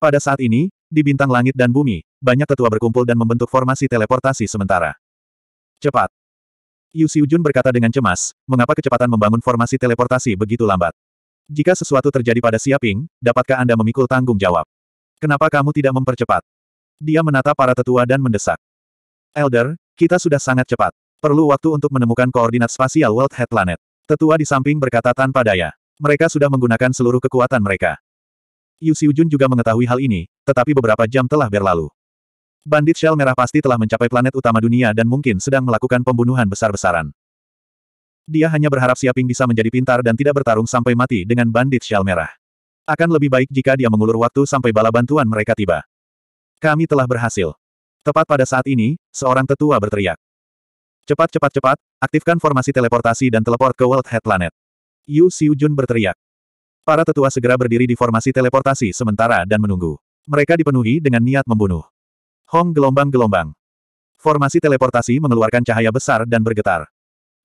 Pada saat ini, di bintang langit dan bumi, banyak tetua berkumpul dan membentuk formasi teleportasi sementara. Cepat. Yu Siujun berkata dengan cemas, mengapa kecepatan membangun formasi teleportasi begitu lambat? Jika sesuatu terjadi pada Siaping, dapatkah Anda memikul tanggung jawab? Kenapa kamu tidak mempercepat? Dia menata para tetua dan mendesak. Elder, kita sudah sangat cepat. Perlu waktu untuk menemukan koordinat spasial World Head Planet. Tetua di samping berkata tanpa daya. Mereka sudah menggunakan seluruh kekuatan mereka. Yu Xiujun juga mengetahui hal ini, tetapi beberapa jam telah berlalu. Bandit Shell Merah pasti telah mencapai planet utama dunia dan mungkin sedang melakukan pembunuhan besar-besaran. Dia hanya berharap Siaping bisa menjadi pintar dan tidak bertarung sampai mati dengan Bandit Shell Merah. Akan lebih baik jika dia mengulur waktu sampai bala bantuan mereka tiba. Kami telah berhasil. Tepat pada saat ini, seorang tetua berteriak. Cepat cepat cepat, aktifkan formasi teleportasi dan teleport ke World Head Planet. Yu Xiujun berteriak. Para tetua segera berdiri di formasi teleportasi sementara dan menunggu. Mereka dipenuhi dengan niat membunuh. Hong gelombang-gelombang. Formasi teleportasi mengeluarkan cahaya besar dan bergetar.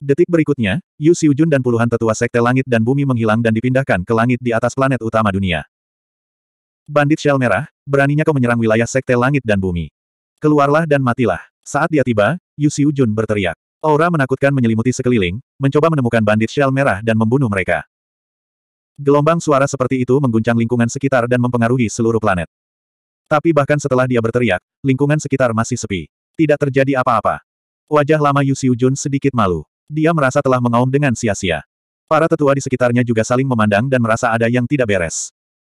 Detik berikutnya, Yu Xiujun dan puluhan tetua sekte langit dan bumi menghilang dan dipindahkan ke langit di atas planet utama dunia. Bandit Shell Merah, beraninya kau menyerang wilayah sekte langit dan bumi. Keluarlah dan matilah. Saat dia tiba, Yu Xiujun berteriak. Aura menakutkan menyelimuti sekeliling, mencoba menemukan bandit Shell Merah dan membunuh mereka. Gelombang suara seperti itu mengguncang lingkungan sekitar dan mempengaruhi seluruh planet. Tapi bahkan setelah dia berteriak, lingkungan sekitar masih sepi. Tidak terjadi apa-apa. Wajah lama Yu Xiujun sedikit malu. Dia merasa telah mengaum dengan sia-sia. Para tetua di sekitarnya juga saling memandang dan merasa ada yang tidak beres.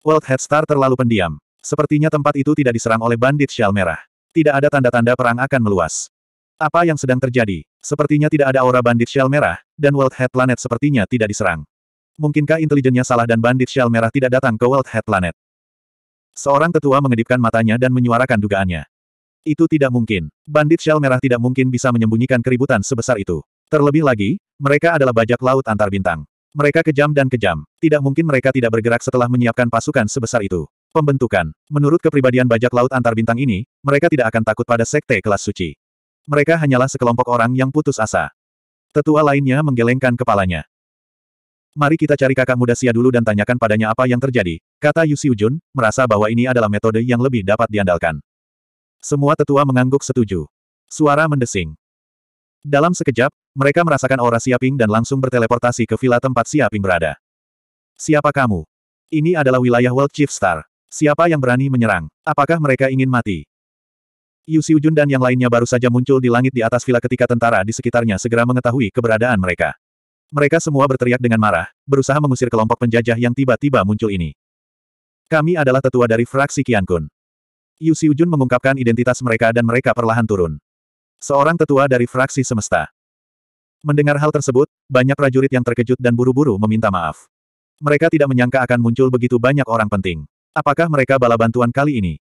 World Head Star terlalu pendiam. Sepertinya tempat itu tidak diserang oleh bandit shell merah. Tidak ada tanda-tanda perang akan meluas. Apa yang sedang terjadi? Sepertinya tidak ada aura bandit shell merah, dan World Head Planet sepertinya tidak diserang. Mungkinkah intelijennya salah dan bandit shell merah tidak datang ke World Head Planet? Seorang tetua mengedipkan matanya dan menyuarakan dugaannya. Itu tidak mungkin. Bandit shell merah tidak mungkin bisa menyembunyikan keributan sebesar itu. Terlebih lagi, mereka adalah bajak laut antar bintang. Mereka kejam dan kejam. Tidak mungkin mereka tidak bergerak setelah menyiapkan pasukan sebesar itu. Pembentukan. Menurut kepribadian bajak laut antar bintang ini, mereka tidak akan takut pada sekte kelas suci. Mereka hanyalah sekelompok orang yang putus asa. Tetua lainnya menggelengkan kepalanya. Mari kita cari kakak muda Sia dulu dan tanyakan padanya apa yang terjadi, kata Yusi Ujun, merasa bahwa ini adalah metode yang lebih dapat diandalkan. Semua tetua mengangguk setuju. Suara mendesing. Dalam sekejap, mereka merasakan aura Siaping dan langsung berteleportasi ke villa tempat Siaping berada. Siapa kamu? Ini adalah wilayah World Chief Star. Siapa yang berani menyerang? Apakah mereka ingin mati? Yusi Ujun dan yang lainnya baru saja muncul di langit di atas villa ketika tentara di sekitarnya segera mengetahui keberadaan mereka. Mereka semua berteriak dengan marah, berusaha mengusir kelompok penjajah yang tiba-tiba muncul ini. Kami adalah tetua dari fraksi Kun. Yu Xiujun mengungkapkan identitas mereka dan mereka perlahan turun. Seorang tetua dari fraksi semesta. Mendengar hal tersebut, banyak prajurit yang terkejut dan buru-buru meminta maaf. Mereka tidak menyangka akan muncul begitu banyak orang penting. Apakah mereka bala bantuan kali ini?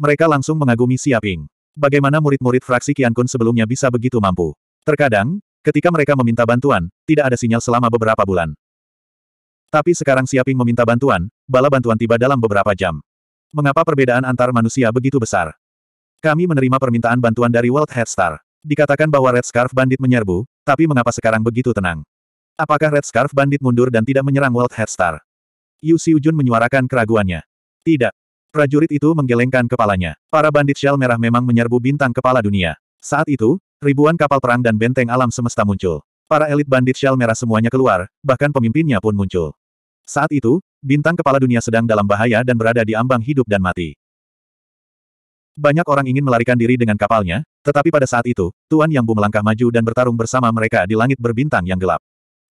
Mereka langsung mengagumi Siaping. Bagaimana murid-murid fraksi Kun sebelumnya bisa begitu mampu? Terkadang, Ketika mereka meminta bantuan, tidak ada sinyal selama beberapa bulan. Tapi sekarang Siaping meminta bantuan, bala bantuan tiba dalam beberapa jam. Mengapa perbedaan antar manusia begitu besar? Kami menerima permintaan bantuan dari World Head Star. Dikatakan bahwa Red Scarf Bandit menyerbu, tapi mengapa sekarang begitu tenang? Apakah Red Scarf Bandit mundur dan tidak menyerang World Head Star? Yu Xiujun menyuarakan keraguannya. Tidak. Prajurit itu menggelengkan kepalanya. Para bandit shell merah memang menyerbu bintang kepala dunia. Saat itu, Ribuan kapal perang dan benteng alam semesta muncul. Para elit bandit shell merah semuanya keluar, bahkan pemimpinnya pun muncul. Saat itu, bintang kepala dunia sedang dalam bahaya dan berada di ambang hidup dan mati. Banyak orang ingin melarikan diri dengan kapalnya, tetapi pada saat itu, Tuan Yang Bu melangkah maju dan bertarung bersama mereka di langit berbintang yang gelap.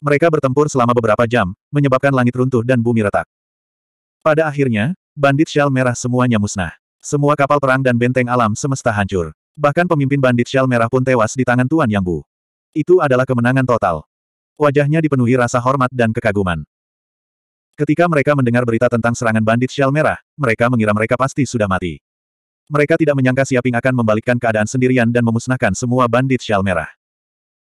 Mereka bertempur selama beberapa jam, menyebabkan langit runtuh dan bumi retak. Pada akhirnya, bandit shell merah semuanya musnah. Semua kapal perang dan benteng alam semesta hancur. Bahkan pemimpin bandit Shell Merah pun tewas di tangan Tuan Yang Bu. Itu adalah kemenangan total. Wajahnya dipenuhi rasa hormat dan kekaguman. Ketika mereka mendengar berita tentang serangan bandit Shell Merah, mereka mengira mereka pasti sudah mati. Mereka tidak menyangka Siaping akan membalikkan keadaan sendirian dan memusnahkan semua bandit Shell Merah.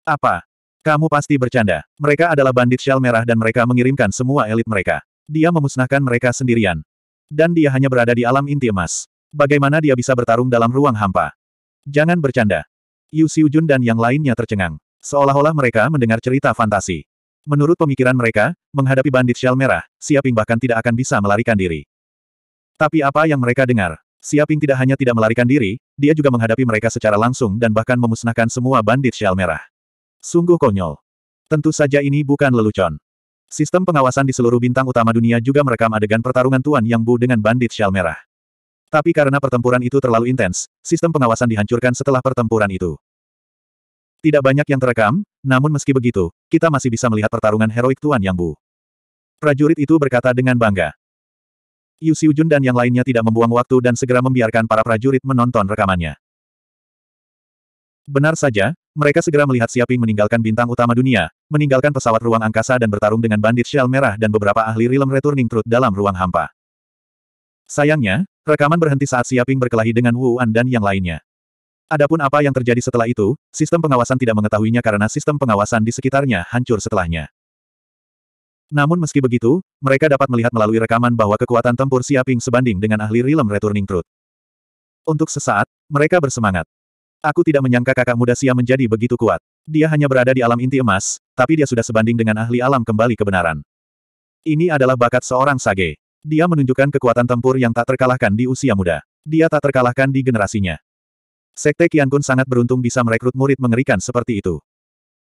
Apa? Kamu pasti bercanda. Mereka adalah bandit Shell Merah dan mereka mengirimkan semua elit mereka. Dia memusnahkan mereka sendirian. Dan dia hanya berada di alam inti emas. Bagaimana dia bisa bertarung dalam ruang hampa? Jangan bercanda. Yu Xiujun dan yang lainnya tercengang. Seolah-olah mereka mendengar cerita fantasi. Menurut pemikiran mereka, menghadapi bandit shell merah, Siaping bahkan tidak akan bisa melarikan diri. Tapi apa yang mereka dengar? Siaping tidak hanya tidak melarikan diri, dia juga menghadapi mereka secara langsung dan bahkan memusnahkan semua bandit shell merah. Sungguh konyol. Tentu saja ini bukan lelucon. Sistem pengawasan di seluruh bintang utama dunia juga merekam adegan pertarungan Tuan Yang Bu dengan bandit shell merah. Tapi karena pertempuran itu terlalu intens, sistem pengawasan dihancurkan setelah pertempuran itu. Tidak banyak yang terekam, namun meski begitu, kita masih bisa melihat pertarungan heroik Tuan Yang Bu. Prajurit itu berkata dengan bangga. Yu Xiujun dan yang lainnya tidak membuang waktu dan segera membiarkan para prajurit menonton rekamannya. Benar saja, mereka segera melihat Siaping meninggalkan bintang utama dunia, meninggalkan pesawat ruang angkasa dan bertarung dengan bandit shell merah dan beberapa ahli realm returning truth dalam ruang hampa. Sayangnya, Rekaman berhenti saat Siaping berkelahi dengan Wu An dan yang lainnya. Adapun apa yang terjadi setelah itu, sistem pengawasan tidak mengetahuinya karena sistem pengawasan di sekitarnya hancur setelahnya. Namun meski begitu, mereka dapat melihat melalui rekaman bahwa kekuatan tempur Siaping sebanding dengan ahli Realm Returning Truth. Untuk sesaat, mereka bersemangat. Aku tidak menyangka kakak muda Sia menjadi begitu kuat. Dia hanya berada di alam inti emas, tapi dia sudah sebanding dengan ahli alam kembali kebenaran. Ini adalah bakat seorang sage. Dia menunjukkan kekuatan tempur yang tak terkalahkan di usia muda. Dia tak terkalahkan di generasinya. Sekte Kian Kun sangat beruntung bisa merekrut murid mengerikan seperti itu.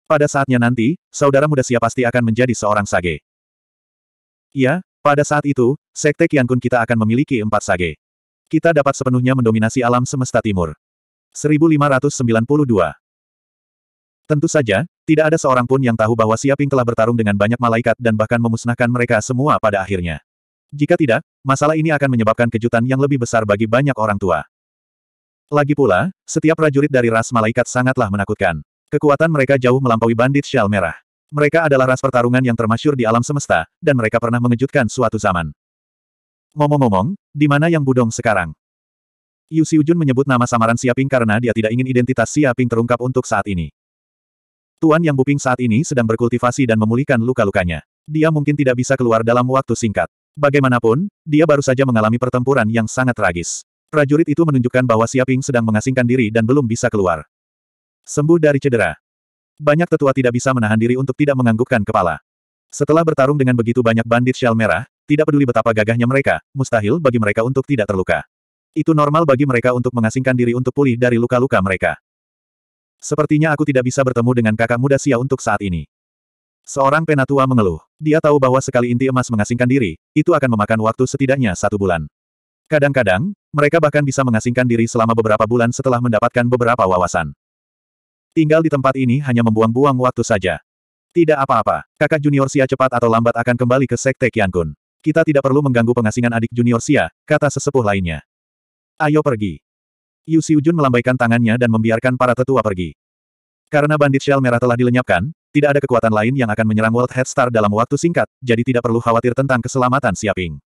Pada saatnya nanti, saudara muda siap pasti akan menjadi seorang sage. Iya, pada saat itu, Sekte Kian Kun kita akan memiliki empat sage. Kita dapat sepenuhnya mendominasi alam semesta timur. 1592 Tentu saja, tidak ada seorang pun yang tahu bahwa Siaping telah bertarung dengan banyak malaikat dan bahkan memusnahkan mereka semua pada akhirnya. Jika tidak, masalah ini akan menyebabkan kejutan yang lebih besar bagi banyak orang tua. Lagi pula, setiap prajurit dari ras malaikat sangatlah menakutkan. Kekuatan mereka jauh melampaui bandit shell merah. Mereka adalah ras pertarungan yang termasyur di alam semesta, dan mereka pernah mengejutkan suatu zaman. Ngomong-ngomong, di mana yang Budong sekarang? Yu Siujun menyebut nama samaran Siaping karena dia tidak ingin identitas Siaping terungkap untuk saat ini. Tuan Yang Buping saat ini sedang berkultivasi dan memulihkan luka-lukanya. Dia mungkin tidak bisa keluar dalam waktu singkat. Bagaimanapun, dia baru saja mengalami pertempuran yang sangat tragis. Prajurit itu menunjukkan bahwa Siaping sedang mengasingkan diri dan belum bisa keluar. Sembuh dari cedera. Banyak tetua tidak bisa menahan diri untuk tidak menganggukkan kepala. Setelah bertarung dengan begitu banyak bandit shell merah, tidak peduli betapa gagahnya mereka, mustahil bagi mereka untuk tidak terluka. Itu normal bagi mereka untuk mengasingkan diri untuk pulih dari luka-luka mereka. Sepertinya aku tidak bisa bertemu dengan kakak muda Sia untuk saat ini. Seorang penatua mengeluh. Dia tahu bahwa sekali inti emas mengasingkan diri, itu akan memakan waktu setidaknya satu bulan. Kadang-kadang, mereka bahkan bisa mengasingkan diri selama beberapa bulan setelah mendapatkan beberapa wawasan. Tinggal di tempat ini hanya membuang-buang waktu saja. Tidak apa-apa, kakak junior Sia cepat atau lambat akan kembali ke Sekte Kun. Kita tidak perlu mengganggu pengasingan adik junior Sia, kata sesepuh lainnya. Ayo pergi. Yu Siujun melambaikan tangannya dan membiarkan para tetua pergi. Karena bandit shell merah telah dilenyapkan, tidak ada kekuatan lain yang akan menyerang World Head Star dalam waktu singkat, jadi tidak perlu khawatir tentang keselamatan Siaping.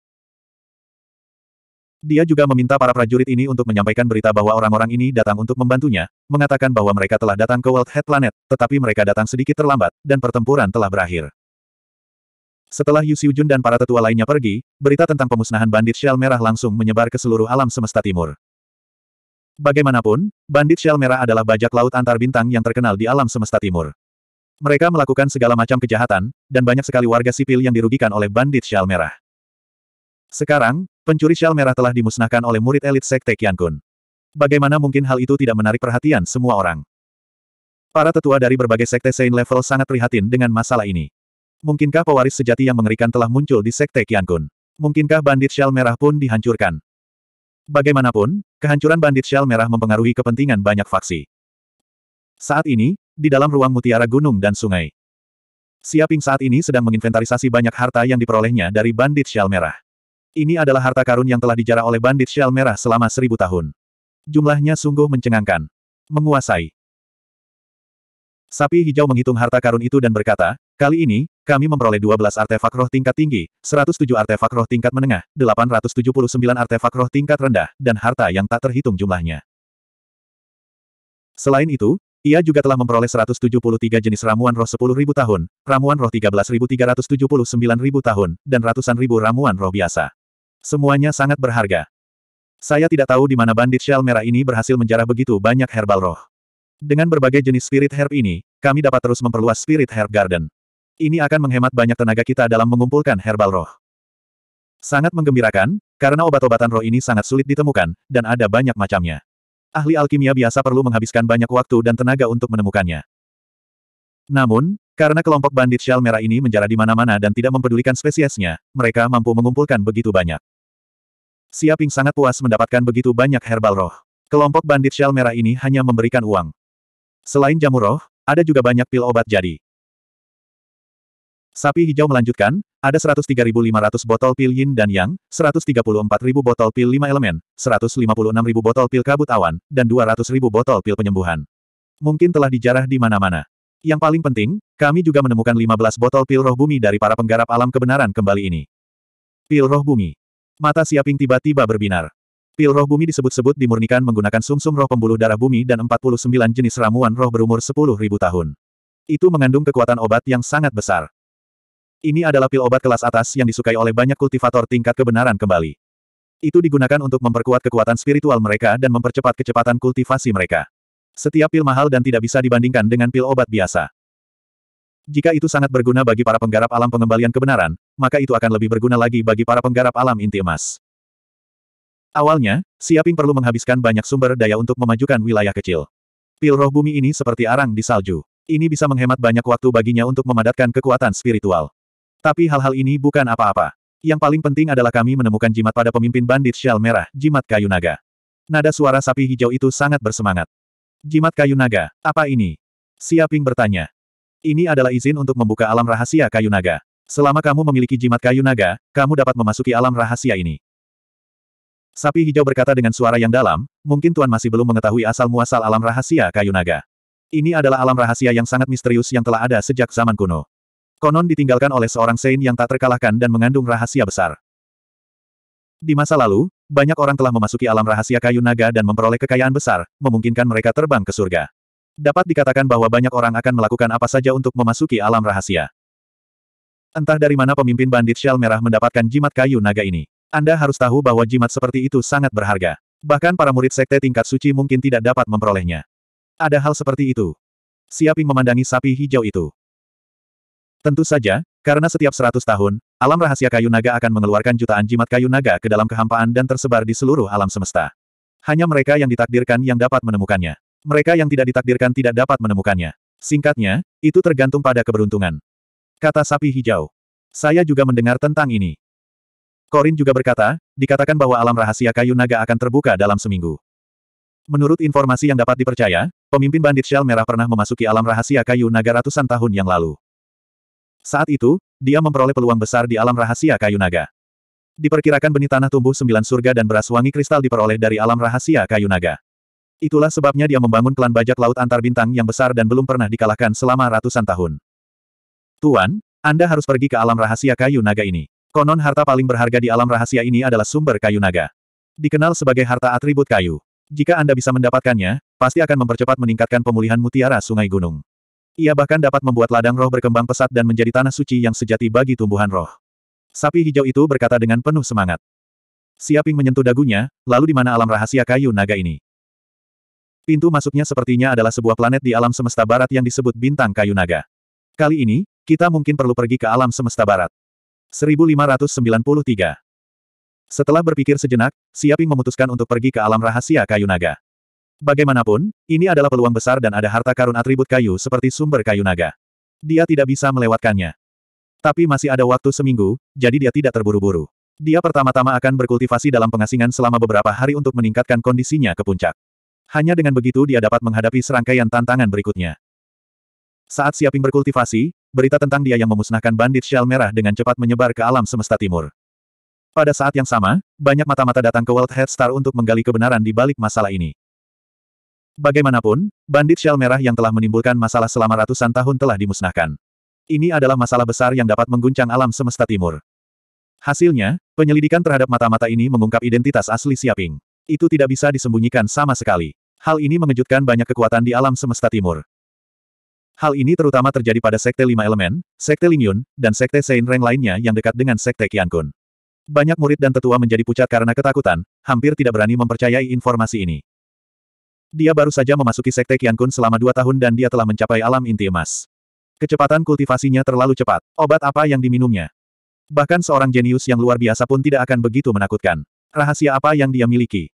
Dia juga meminta para prajurit ini untuk menyampaikan berita bahwa orang-orang ini datang untuk membantunya, mengatakan bahwa mereka telah datang ke World Head Planet, tetapi mereka datang sedikit terlambat, dan pertempuran telah berakhir. Setelah Yu Xiujun dan para tetua lainnya pergi, berita tentang pemusnahan bandit Shell Merah langsung menyebar ke seluruh alam semesta timur. Bagaimanapun, bandit Shell Merah adalah bajak laut antar bintang yang terkenal di alam semesta timur. Mereka melakukan segala macam kejahatan, dan banyak sekali warga sipil yang dirugikan oleh bandit Shal Merah. Sekarang, pencuri Shal Merah telah dimusnahkan oleh murid elit Sekte Kian Kun. Bagaimana mungkin hal itu tidak menarik perhatian semua orang? Para tetua dari berbagai sekte Saint level sangat prihatin dengan masalah ini. Mungkinkah pewaris sejati yang mengerikan telah muncul di Sekte Kian Kun? Mungkinkah bandit Shal Merah pun dihancurkan? Bagaimanapun, kehancuran bandit Shal Merah mempengaruhi kepentingan banyak faksi. Saat ini, di dalam ruang mutiara gunung dan sungai. Siaping saat ini sedang menginventarisasi banyak harta yang diperolehnya dari Bandit Shell Merah. Ini adalah harta karun yang telah dijarah oleh Bandit Shell Merah selama seribu tahun. Jumlahnya sungguh mencengangkan. Menguasai. Sapi hijau menghitung harta karun itu dan berkata, kali ini, kami memperoleh 12 artefak roh tingkat tinggi, 107 artefak roh tingkat menengah, 879 artefak roh tingkat rendah, dan harta yang tak terhitung jumlahnya. Selain itu, ia juga telah memperoleh 173 jenis ramuan roh 10.000 tahun, ramuan roh 13.379.000 tahun, dan ratusan ribu ramuan roh biasa. Semuanya sangat berharga. Saya tidak tahu di mana bandit shell merah ini berhasil menjarah begitu banyak herbal roh. Dengan berbagai jenis spirit herb ini, kami dapat terus memperluas spirit herb garden. Ini akan menghemat banyak tenaga kita dalam mengumpulkan herbal roh. Sangat menggembirakan, karena obat-obatan roh ini sangat sulit ditemukan, dan ada banyak macamnya. Ahli alkimia biasa perlu menghabiskan banyak waktu dan tenaga untuk menemukannya. Namun, karena kelompok bandit shell merah ini menjara di mana-mana dan tidak mempedulikan spesiesnya, mereka mampu mengumpulkan begitu banyak. Siaping sangat puas mendapatkan begitu banyak herbal roh. Kelompok bandit shell merah ini hanya memberikan uang. Selain jamur roh, ada juga banyak pil obat jadi. Sapi hijau melanjutkan, ada 103.500 botol pil yin dan yang, 134.000 botol pil 5 elemen, 156.000 botol pil kabut awan, dan 200.000 botol pil penyembuhan. Mungkin telah dijarah di mana-mana. Yang paling penting, kami juga menemukan 15 botol pil roh bumi dari para penggarap alam kebenaran kembali ini. Pil roh bumi. Mata Siaping tiba-tiba berbinar. Pil roh bumi disebut-sebut dimurnikan menggunakan sumsum -sum roh pembuluh darah bumi dan 49 jenis ramuan roh berumur 10.000 tahun. Itu mengandung kekuatan obat yang sangat besar. Ini adalah pil obat kelas atas yang disukai oleh banyak kultivator tingkat kebenaran kembali. Itu digunakan untuk memperkuat kekuatan spiritual mereka dan mempercepat kecepatan kultivasi mereka. Setiap pil mahal dan tidak bisa dibandingkan dengan pil obat biasa. Jika itu sangat berguna bagi para penggarap alam pengembalian kebenaran, maka itu akan lebih berguna lagi bagi para penggarap alam inti emas. Awalnya, Siaping perlu menghabiskan banyak sumber daya untuk memajukan wilayah kecil. Pil roh bumi ini seperti arang di salju. Ini bisa menghemat banyak waktu baginya untuk memadatkan kekuatan spiritual. Tapi hal-hal ini bukan apa-apa. Yang paling penting adalah kami menemukan jimat pada pemimpin bandit shell merah, jimat kayu naga. Nada suara sapi hijau itu sangat bersemangat. Jimat kayu naga, apa ini? Siaping bertanya. Ini adalah izin untuk membuka alam rahasia kayu naga. Selama kamu memiliki jimat kayu naga, kamu dapat memasuki alam rahasia ini. Sapi hijau berkata dengan suara yang dalam, mungkin Tuan masih belum mengetahui asal-muasal alam rahasia kayu naga. Ini adalah alam rahasia yang sangat misterius yang telah ada sejak zaman kuno. Konon ditinggalkan oleh seorang Saint yang tak terkalahkan dan mengandung rahasia besar. Di masa lalu, banyak orang telah memasuki alam rahasia kayu naga dan memperoleh kekayaan besar, memungkinkan mereka terbang ke surga. Dapat dikatakan bahwa banyak orang akan melakukan apa saja untuk memasuki alam rahasia. Entah dari mana pemimpin bandit Shell Merah mendapatkan jimat kayu naga ini. Anda harus tahu bahwa jimat seperti itu sangat berharga. Bahkan para murid sekte tingkat suci mungkin tidak dapat memperolehnya. Ada hal seperti itu. Siaping memandangi sapi hijau itu. Tentu saja, karena setiap seratus tahun, alam rahasia kayu naga akan mengeluarkan jutaan jimat kayu naga ke dalam kehampaan dan tersebar di seluruh alam semesta. Hanya mereka yang ditakdirkan yang dapat menemukannya. Mereka yang tidak ditakdirkan tidak dapat menemukannya. Singkatnya, itu tergantung pada keberuntungan. Kata sapi hijau. Saya juga mendengar tentang ini. Korin juga berkata, dikatakan bahwa alam rahasia kayu naga akan terbuka dalam seminggu. Menurut informasi yang dapat dipercaya, pemimpin bandit Shell Merah pernah memasuki alam rahasia kayu naga ratusan tahun yang lalu. Saat itu, dia memperoleh peluang besar di alam rahasia kayu naga. Diperkirakan benih tanah tumbuh sembilan surga dan beras wangi kristal diperoleh dari alam rahasia kayu naga. Itulah sebabnya dia membangun klan bajak laut antar bintang yang besar dan belum pernah dikalahkan selama ratusan tahun. Tuan, Anda harus pergi ke alam rahasia kayu naga ini. Konon harta paling berharga di alam rahasia ini adalah sumber kayu naga. Dikenal sebagai harta atribut kayu. Jika Anda bisa mendapatkannya, pasti akan mempercepat meningkatkan pemulihan mutiara sungai gunung. Ia bahkan dapat membuat ladang roh berkembang pesat dan menjadi tanah suci yang sejati bagi tumbuhan roh. Sapi hijau itu berkata dengan penuh semangat. Siaping menyentuh dagunya, lalu di mana alam rahasia kayu naga ini? Pintu masuknya sepertinya adalah sebuah planet di alam semesta barat yang disebut bintang kayu naga. Kali ini, kita mungkin perlu pergi ke alam semesta barat. 1593 Setelah berpikir sejenak, Siaping memutuskan untuk pergi ke alam rahasia kayu naga. Bagaimanapun, ini adalah peluang besar dan ada harta karun atribut kayu seperti sumber kayu naga. Dia tidak bisa melewatkannya. Tapi masih ada waktu seminggu, jadi dia tidak terburu-buru. Dia pertama-tama akan berkultivasi dalam pengasingan selama beberapa hari untuk meningkatkan kondisinya ke puncak. Hanya dengan begitu dia dapat menghadapi serangkaian tantangan berikutnya. Saat Siaping berkultivasi, berita tentang dia yang memusnahkan bandit shell merah dengan cepat menyebar ke alam semesta timur. Pada saat yang sama, banyak mata-mata datang ke World Head Star untuk menggali kebenaran di balik masalah ini. Bagaimanapun, bandit shell merah yang telah menimbulkan masalah selama ratusan tahun telah dimusnahkan. Ini adalah masalah besar yang dapat mengguncang alam semesta timur. Hasilnya, penyelidikan terhadap mata-mata ini mengungkap identitas asli Siaping. Itu tidak bisa disembunyikan sama sekali. Hal ini mengejutkan banyak kekuatan di alam semesta timur. Hal ini terutama terjadi pada Sekte Lima Elemen, Sekte Lingyun, dan Sekte Sein Reng lainnya yang dekat dengan Sekte Qiankun. Banyak murid dan tetua menjadi pucat karena ketakutan, hampir tidak berani mempercayai informasi ini. Dia baru saja memasuki Sekte Kiankun Kun selama dua tahun dan dia telah mencapai alam inti emas. Kecepatan kultivasinya terlalu cepat. Obat apa yang diminumnya? Bahkan seorang jenius yang luar biasa pun tidak akan begitu menakutkan. Rahasia apa yang dia miliki?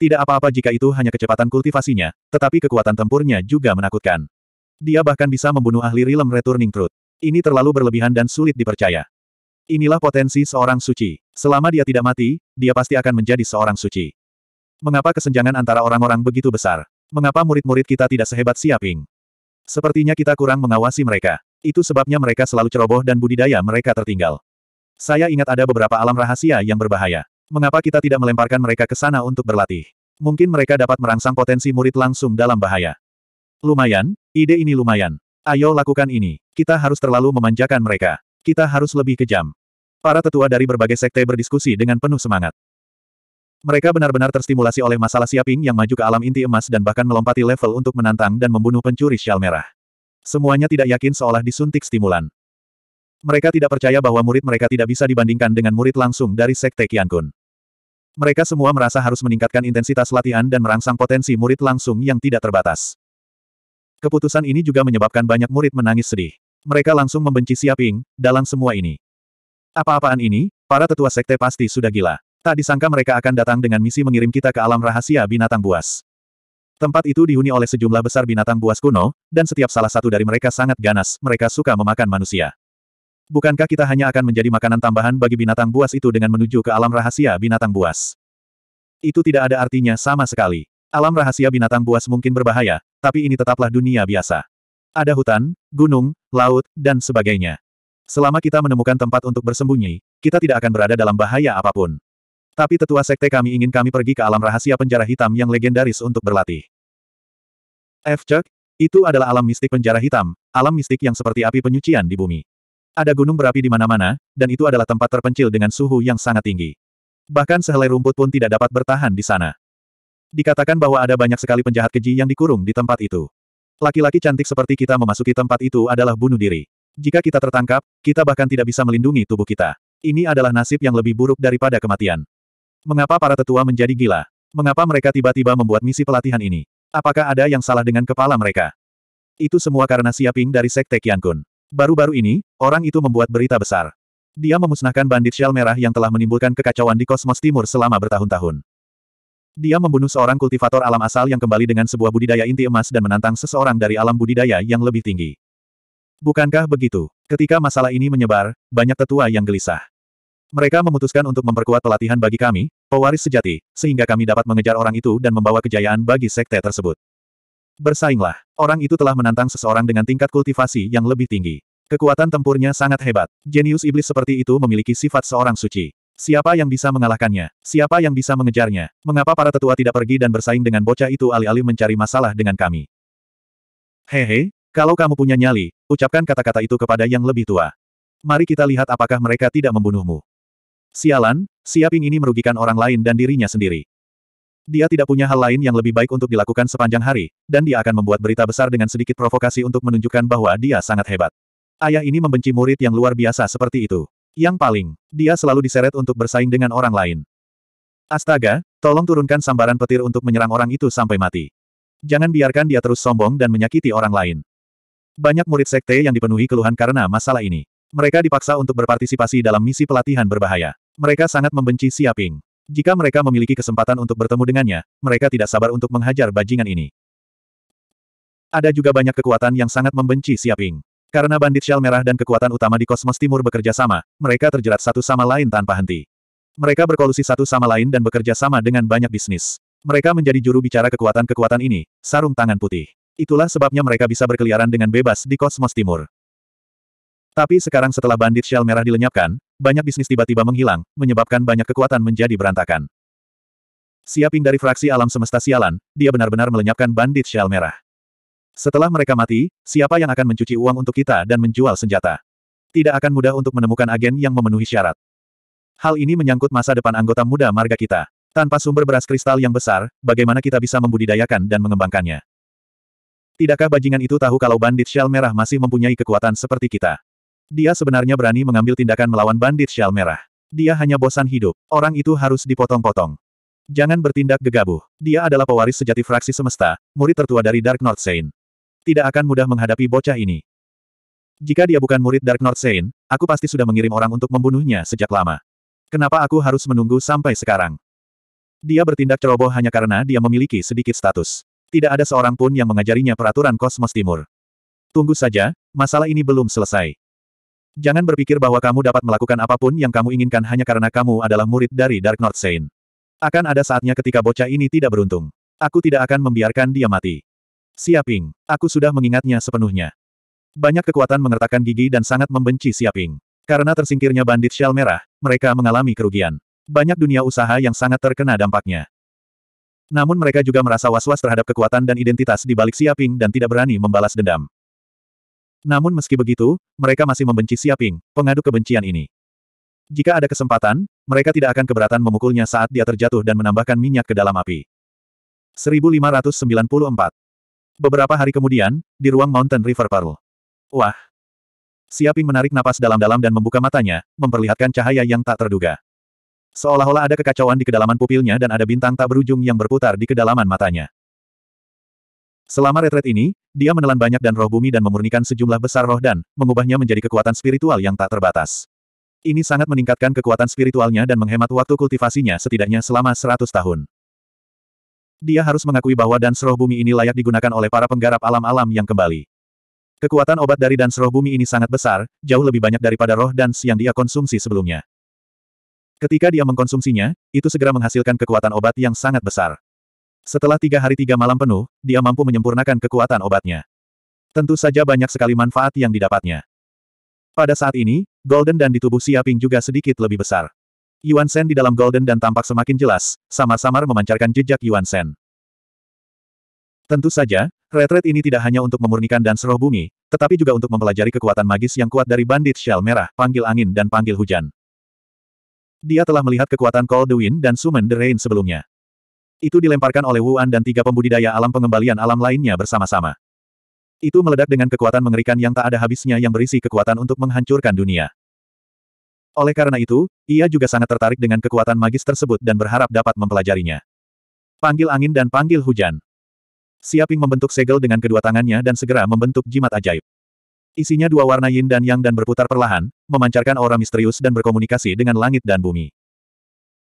Tidak apa-apa jika itu hanya kecepatan kultivasinya, tetapi kekuatan tempurnya juga menakutkan. Dia bahkan bisa membunuh ahli Rilem Returning Truth. Ini terlalu berlebihan dan sulit dipercaya. Inilah potensi seorang suci. Selama dia tidak mati, dia pasti akan menjadi seorang suci. Mengapa kesenjangan antara orang-orang begitu besar? Mengapa murid-murid kita tidak sehebat Siaping? Sepertinya kita kurang mengawasi mereka. Itu sebabnya mereka selalu ceroboh dan budidaya mereka tertinggal. Saya ingat ada beberapa alam rahasia yang berbahaya. Mengapa kita tidak melemparkan mereka ke sana untuk berlatih? Mungkin mereka dapat merangsang potensi murid langsung dalam bahaya. Lumayan, ide ini lumayan. Ayo lakukan ini. Kita harus terlalu memanjakan mereka. Kita harus lebih kejam. Para tetua dari berbagai sekte berdiskusi dengan penuh semangat. Mereka benar-benar terstimulasi oleh masalah Siaping yang maju ke alam inti emas dan bahkan melompati level untuk menantang dan membunuh pencuri syal merah. Semuanya tidak yakin seolah disuntik stimulan. Mereka tidak percaya bahwa murid mereka tidak bisa dibandingkan dengan murid langsung dari Sekte Kun. Mereka semua merasa harus meningkatkan intensitas latihan dan merangsang potensi murid langsung yang tidak terbatas. Keputusan ini juga menyebabkan banyak murid menangis sedih. Mereka langsung membenci Siaping, dalam semua ini. Apa-apaan ini, para tetua sekte pasti sudah gila. Tak disangka mereka akan datang dengan misi mengirim kita ke alam rahasia binatang buas. Tempat itu dihuni oleh sejumlah besar binatang buas kuno, dan setiap salah satu dari mereka sangat ganas, mereka suka memakan manusia. Bukankah kita hanya akan menjadi makanan tambahan bagi binatang buas itu dengan menuju ke alam rahasia binatang buas? Itu tidak ada artinya sama sekali. Alam rahasia binatang buas mungkin berbahaya, tapi ini tetaplah dunia biasa. Ada hutan, gunung, laut, dan sebagainya. Selama kita menemukan tempat untuk bersembunyi, kita tidak akan berada dalam bahaya apapun. Tapi tetua sekte kami ingin kami pergi ke alam rahasia penjara hitam yang legendaris untuk berlatih. F. Chuck, itu adalah alam mistik penjara hitam, alam mistik yang seperti api penyucian di bumi. Ada gunung berapi di mana-mana, dan itu adalah tempat terpencil dengan suhu yang sangat tinggi. Bahkan sehelai rumput pun tidak dapat bertahan di sana. Dikatakan bahwa ada banyak sekali penjahat keji yang dikurung di tempat itu. Laki-laki cantik seperti kita memasuki tempat itu adalah bunuh diri. Jika kita tertangkap, kita bahkan tidak bisa melindungi tubuh kita. Ini adalah nasib yang lebih buruk daripada kematian. Mengapa para tetua menjadi gila? Mengapa mereka tiba-tiba membuat misi pelatihan ini? Apakah ada yang salah dengan kepala mereka? Itu semua karena Siaping dari Sekte Kun. Baru-baru ini, orang itu membuat berita besar. Dia memusnahkan bandit shell merah yang telah menimbulkan kekacauan di kosmos timur selama bertahun-tahun. Dia membunuh seorang kultivator alam asal yang kembali dengan sebuah budidaya inti emas dan menantang seseorang dari alam budidaya yang lebih tinggi. Bukankah begitu? Ketika masalah ini menyebar, banyak tetua yang gelisah. Mereka memutuskan untuk memperkuat pelatihan bagi kami, pewaris sejati, sehingga kami dapat mengejar orang itu dan membawa kejayaan bagi sekte tersebut. Bersainglah. Orang itu telah menantang seseorang dengan tingkat kultivasi yang lebih tinggi. Kekuatan tempurnya sangat hebat. Jenius iblis seperti itu memiliki sifat seorang suci. Siapa yang bisa mengalahkannya? Siapa yang bisa mengejarnya? Mengapa para tetua tidak pergi dan bersaing dengan bocah itu alih-alih mencari masalah dengan kami? Hehe, kalau kamu punya nyali, ucapkan kata-kata itu kepada yang lebih tua. Mari kita lihat apakah mereka tidak membunuhmu. Sialan, Siaping ini merugikan orang lain dan dirinya sendiri. Dia tidak punya hal lain yang lebih baik untuk dilakukan sepanjang hari, dan dia akan membuat berita besar dengan sedikit provokasi untuk menunjukkan bahwa dia sangat hebat. Ayah ini membenci murid yang luar biasa seperti itu. Yang paling, dia selalu diseret untuk bersaing dengan orang lain. Astaga, tolong turunkan sambaran petir untuk menyerang orang itu sampai mati. Jangan biarkan dia terus sombong dan menyakiti orang lain. Banyak murid sekte yang dipenuhi keluhan karena masalah ini. Mereka dipaksa untuk berpartisipasi dalam misi pelatihan berbahaya. Mereka sangat membenci Siaping. Jika mereka memiliki kesempatan untuk bertemu dengannya, mereka tidak sabar untuk menghajar bajingan ini. Ada juga banyak kekuatan yang sangat membenci Siaping. Karena bandit shell merah dan kekuatan utama di kosmos timur bekerja sama, mereka terjerat satu sama lain tanpa henti. Mereka berkolusi satu sama lain dan bekerja sama dengan banyak bisnis. Mereka menjadi juru bicara kekuatan-kekuatan ini, sarung tangan putih. Itulah sebabnya mereka bisa berkeliaran dengan bebas di kosmos timur. Tapi sekarang setelah bandit shell merah dilenyapkan, banyak bisnis tiba-tiba menghilang, menyebabkan banyak kekuatan menjadi berantakan. Siaping dari fraksi alam semesta sialan, dia benar-benar melenyapkan bandit shell merah. Setelah mereka mati, siapa yang akan mencuci uang untuk kita dan menjual senjata? Tidak akan mudah untuk menemukan agen yang memenuhi syarat. Hal ini menyangkut masa depan anggota muda marga kita. Tanpa sumber beras kristal yang besar, bagaimana kita bisa membudidayakan dan mengembangkannya? Tidakkah bajingan itu tahu kalau bandit shell merah masih mempunyai kekuatan seperti kita? Dia sebenarnya berani mengambil tindakan melawan bandit Shal Merah. Dia hanya bosan hidup. Orang itu harus dipotong-potong. Jangan bertindak gegabah. Dia adalah pewaris sejati fraksi semesta, murid tertua dari Dark North Saint. Tidak akan mudah menghadapi bocah ini. Jika dia bukan murid Dark North Saint, aku pasti sudah mengirim orang untuk membunuhnya sejak lama. Kenapa aku harus menunggu sampai sekarang? Dia bertindak ceroboh hanya karena dia memiliki sedikit status. Tidak ada seorang pun yang mengajarinya peraturan Kosmos Timur. Tunggu saja, masalah ini belum selesai. Jangan berpikir bahwa kamu dapat melakukan apapun yang kamu inginkan hanya karena kamu adalah murid dari Dark North Saint. Akan ada saatnya ketika bocah ini tidak beruntung. Aku tidak akan membiarkan dia mati. Siaping, aku sudah mengingatnya sepenuhnya. Banyak kekuatan mengertakkan gigi dan sangat membenci Siaping. Karena tersingkirnya bandit shell merah, mereka mengalami kerugian. Banyak dunia usaha yang sangat terkena dampaknya. Namun mereka juga merasa was-was terhadap kekuatan dan identitas di balik Siaping dan tidak berani membalas dendam. Namun meski begitu, mereka masih membenci Siaping, pengadu kebencian ini. Jika ada kesempatan, mereka tidak akan keberatan memukulnya saat dia terjatuh dan menambahkan minyak ke dalam api. 1594 Beberapa hari kemudian, di ruang Mountain River Pearl. Wah! Siaping menarik napas dalam-dalam dan membuka matanya, memperlihatkan cahaya yang tak terduga. Seolah-olah ada kekacauan di kedalaman pupilnya dan ada bintang tak berujung yang berputar di kedalaman matanya. Selama retret ini, dia menelan banyak dan roh bumi dan memurnikan sejumlah besar roh dan mengubahnya menjadi kekuatan spiritual yang tak terbatas. Ini sangat meningkatkan kekuatan spiritualnya dan menghemat waktu kultivasinya setidaknya selama 100 tahun. Dia harus mengakui bahwa dan roh bumi ini layak digunakan oleh para penggarap alam-alam yang kembali. Kekuatan obat dari dan roh bumi ini sangat besar, jauh lebih banyak daripada roh dan yang dia konsumsi sebelumnya. Ketika dia mengkonsumsinya, itu segera menghasilkan kekuatan obat yang sangat besar. Setelah tiga hari tiga malam penuh, dia mampu menyempurnakan kekuatan obatnya. Tentu saja banyak sekali manfaat yang didapatnya. Pada saat ini, Golden dan di tubuh Siaping juga sedikit lebih besar. Yuan Shen di dalam Golden dan tampak semakin jelas, samar-samar memancarkan jejak Yuan Shen. Tentu saja, retret ini tidak hanya untuk memurnikan dan seroh bumi, tetapi juga untuk mempelajari kekuatan magis yang kuat dari bandit shell merah, panggil angin dan panggil hujan. Dia telah melihat kekuatan Call the Wind dan Summon the Rain sebelumnya. Itu dilemparkan oleh Wuan dan tiga pembudidaya alam pengembalian alam lainnya bersama-sama. Itu meledak dengan kekuatan mengerikan yang tak ada habisnya yang berisi kekuatan untuk menghancurkan dunia. Oleh karena itu, ia juga sangat tertarik dengan kekuatan magis tersebut dan berharap dapat mempelajarinya. Panggil angin dan panggil hujan. Siaping membentuk segel dengan kedua tangannya dan segera membentuk jimat ajaib. Isinya dua warna yin dan yang dan berputar perlahan, memancarkan aura misterius dan berkomunikasi dengan langit dan bumi.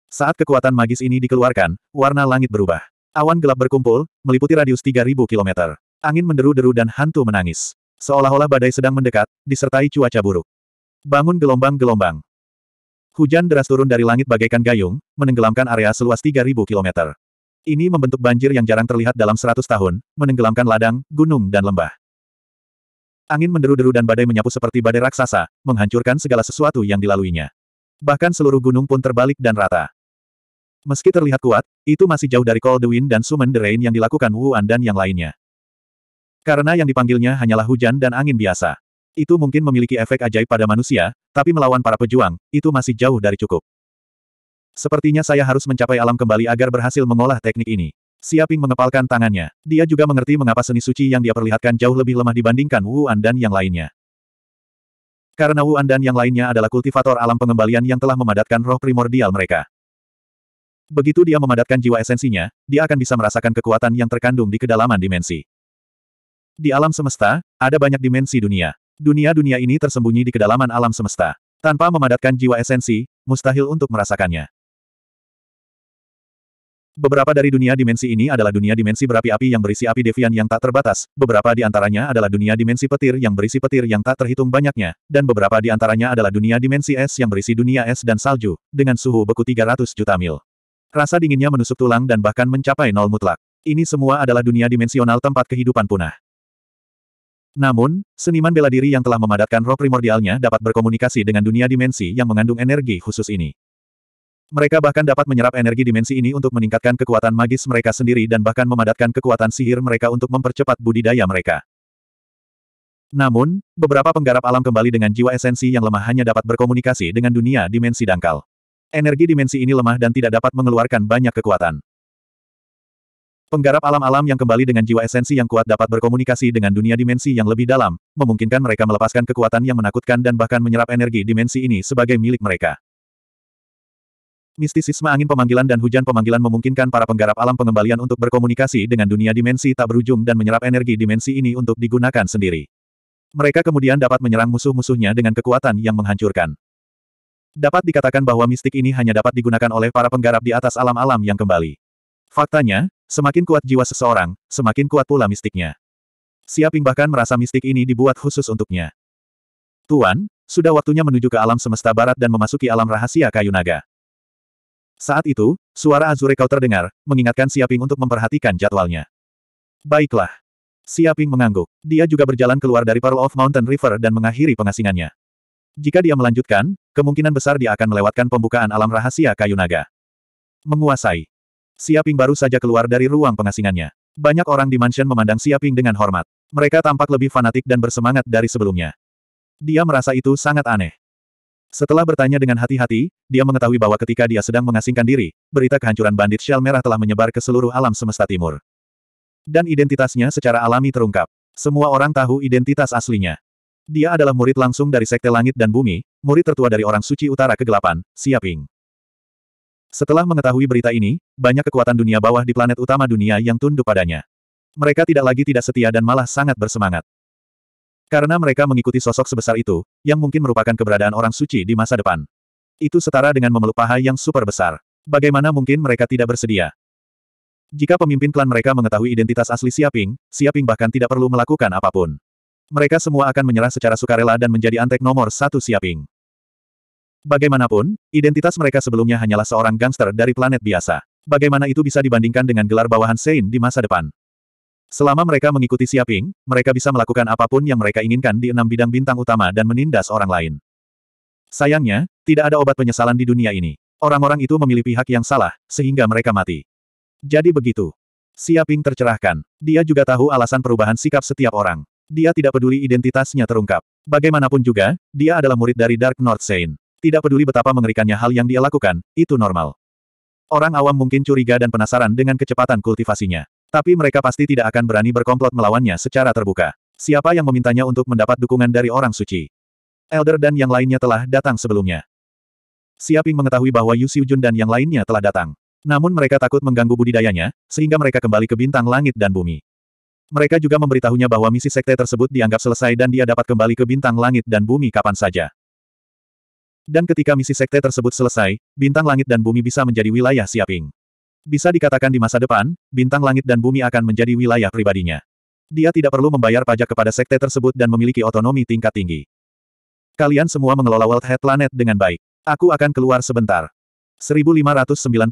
Saat kekuatan magis ini dikeluarkan, warna langit berubah. Awan gelap berkumpul, meliputi radius 3000 km. Angin menderu-deru dan hantu menangis. Seolah-olah badai sedang mendekat, disertai cuaca buruk. Bangun gelombang-gelombang. Hujan deras turun dari langit bagaikan gayung, menenggelamkan area seluas 3000 km. Ini membentuk banjir yang jarang terlihat dalam 100 tahun, menenggelamkan ladang, gunung dan lembah. Angin menderu-deru dan badai menyapu seperti badai raksasa, menghancurkan segala sesuatu yang dilaluinya. Bahkan seluruh gunung pun terbalik dan rata. Meski terlihat kuat, itu masih jauh dari Call Wind dan Summon the Rain yang dilakukan Wuan dan yang lainnya. Karena yang dipanggilnya hanyalah hujan dan angin biasa. Itu mungkin memiliki efek ajaib pada manusia, tapi melawan para pejuang, itu masih jauh dari cukup. Sepertinya saya harus mencapai alam kembali agar berhasil mengolah teknik ini. Siaping mengepalkan tangannya. Dia juga mengerti mengapa seni suci yang dia perlihatkan jauh lebih lemah dibandingkan Wuan dan yang lainnya. Karena Wuan dan yang lainnya adalah kultivator alam pengembalian yang telah memadatkan roh primordial mereka. Begitu dia memadatkan jiwa esensinya, dia akan bisa merasakan kekuatan yang terkandung di kedalaman dimensi. Di alam semesta, ada banyak dimensi dunia. Dunia-dunia ini tersembunyi di kedalaman alam semesta. Tanpa memadatkan jiwa esensi, mustahil untuk merasakannya. Beberapa dari dunia dimensi ini adalah dunia dimensi berapi-api yang berisi api devian yang tak terbatas, beberapa di antaranya adalah dunia dimensi petir yang berisi petir yang tak terhitung banyaknya, dan beberapa di antaranya adalah dunia dimensi es yang berisi dunia es dan salju, dengan suhu beku 300 juta mil. Rasa dinginnya menusuk tulang dan bahkan mencapai nol mutlak. Ini semua adalah dunia dimensional tempat kehidupan punah. Namun, seniman bela diri yang telah memadatkan roh primordialnya dapat berkomunikasi dengan dunia dimensi yang mengandung energi khusus ini. Mereka bahkan dapat menyerap energi dimensi ini untuk meningkatkan kekuatan magis mereka sendiri dan bahkan memadatkan kekuatan sihir mereka untuk mempercepat budidaya mereka. Namun, beberapa penggarap alam kembali dengan jiwa esensi yang lemah hanya dapat berkomunikasi dengan dunia dimensi dangkal. Energi dimensi ini lemah dan tidak dapat mengeluarkan banyak kekuatan. Penggarap alam-alam yang kembali dengan jiwa esensi yang kuat dapat berkomunikasi dengan dunia dimensi yang lebih dalam, memungkinkan mereka melepaskan kekuatan yang menakutkan dan bahkan menyerap energi dimensi ini sebagai milik mereka. Mistisisme angin pemanggilan dan hujan pemanggilan memungkinkan para penggarap alam pengembalian untuk berkomunikasi dengan dunia dimensi tak berujung dan menyerap energi dimensi ini untuk digunakan sendiri. Mereka kemudian dapat menyerang musuh-musuhnya dengan kekuatan yang menghancurkan. Dapat dikatakan bahwa mistik ini hanya dapat digunakan oleh para penggarap di atas alam-alam yang kembali. Faktanya, semakin kuat jiwa seseorang, semakin kuat pula mistiknya. Siaping bahkan merasa mistik ini dibuat khusus untuknya. Tuan, sudah waktunya menuju ke alam semesta barat dan memasuki alam rahasia kayu naga. Saat itu, suara Azure kau terdengar, mengingatkan Siaping untuk memperhatikan jadwalnya. Baiklah. Siaping mengangguk. Dia juga berjalan keluar dari Pearl of Mountain River dan mengakhiri pengasingannya. Jika dia melanjutkan, kemungkinan besar dia akan melewatkan pembukaan alam rahasia kayu naga. Menguasai. Siaping baru saja keluar dari ruang pengasingannya. Banyak orang di mansion memandang Siaping dengan hormat. Mereka tampak lebih fanatik dan bersemangat dari sebelumnya. Dia merasa itu sangat aneh. Setelah bertanya dengan hati-hati, dia mengetahui bahwa ketika dia sedang mengasingkan diri, berita kehancuran bandit Shell Merah telah menyebar ke seluruh alam semesta timur. Dan identitasnya secara alami terungkap. Semua orang tahu identitas aslinya. Dia adalah murid langsung dari Sekte Langit dan Bumi, murid tertua dari orang suci utara kegelapan, Siaping. Setelah mengetahui berita ini, banyak kekuatan dunia bawah di planet utama dunia yang tunduk padanya. Mereka tidak lagi tidak setia dan malah sangat bersemangat. Karena mereka mengikuti sosok sebesar itu, yang mungkin merupakan keberadaan orang suci di masa depan. Itu setara dengan memeluk paha yang super besar. Bagaimana mungkin mereka tidak bersedia? Jika pemimpin klan mereka mengetahui identitas asli Siaping, Siaping bahkan tidak perlu melakukan apapun mereka semua akan menyerah secara sukarela dan menjadi antek nomor satu siaping. Bagaimanapun, identitas mereka sebelumnya hanyalah seorang gangster dari planet biasa. Bagaimana itu bisa dibandingkan dengan gelar bawahan Sein di masa depan? Selama mereka mengikuti Siaping, mereka bisa melakukan apapun yang mereka inginkan di enam bidang bintang utama dan menindas orang lain. Sayangnya, tidak ada obat penyesalan di dunia ini. Orang-orang itu memilih pihak yang salah, sehingga mereka mati. Jadi begitu. Siaping tercerahkan. Dia juga tahu alasan perubahan sikap setiap orang dia tidak peduli identitasnya terungkap. Bagaimanapun juga, dia adalah murid dari Dark North Saint. Tidak peduli betapa mengerikannya hal yang dia lakukan, itu normal. Orang awam mungkin curiga dan penasaran dengan kecepatan kultivasinya. Tapi mereka pasti tidak akan berani berkomplot melawannya secara terbuka. Siapa yang memintanya untuk mendapat dukungan dari orang suci? Elder dan yang lainnya telah datang sebelumnya. Siaping mengetahui bahwa Yu Xiujun dan yang lainnya telah datang. Namun mereka takut mengganggu budidayanya, sehingga mereka kembali ke bintang langit dan bumi. Mereka juga memberitahunya bahwa misi sekte tersebut dianggap selesai dan dia dapat kembali ke bintang langit dan bumi kapan saja. Dan ketika misi sekte tersebut selesai, bintang langit dan bumi bisa menjadi wilayah Siaping. Bisa dikatakan di masa depan, bintang langit dan bumi akan menjadi wilayah pribadinya. Dia tidak perlu membayar pajak kepada sekte tersebut dan memiliki otonomi tingkat tinggi. Kalian semua mengelola World Head Planet dengan baik. Aku akan keluar sebentar. 1595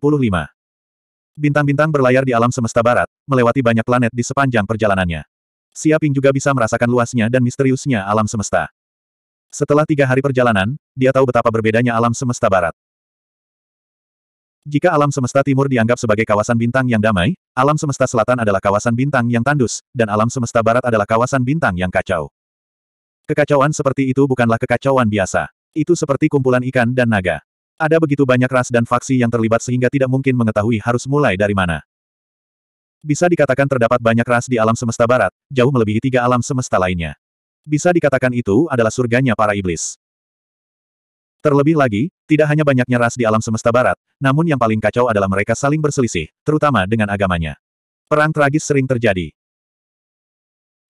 Bintang-bintang berlayar di alam semesta barat, melewati banyak planet di sepanjang perjalanannya. Siaping juga bisa merasakan luasnya dan misteriusnya alam semesta. Setelah tiga hari perjalanan, dia tahu betapa berbedanya alam semesta barat. Jika alam semesta timur dianggap sebagai kawasan bintang yang damai, alam semesta selatan adalah kawasan bintang yang tandus, dan alam semesta barat adalah kawasan bintang yang kacau. Kekacauan seperti itu bukanlah kekacauan biasa. Itu seperti kumpulan ikan dan naga. Ada begitu banyak ras dan faksi yang terlibat sehingga tidak mungkin mengetahui harus mulai dari mana. Bisa dikatakan terdapat banyak ras di alam semesta barat, jauh melebihi tiga alam semesta lainnya. Bisa dikatakan itu adalah surganya para iblis. Terlebih lagi, tidak hanya banyaknya ras di alam semesta barat, namun yang paling kacau adalah mereka saling berselisih, terutama dengan agamanya. Perang tragis sering terjadi.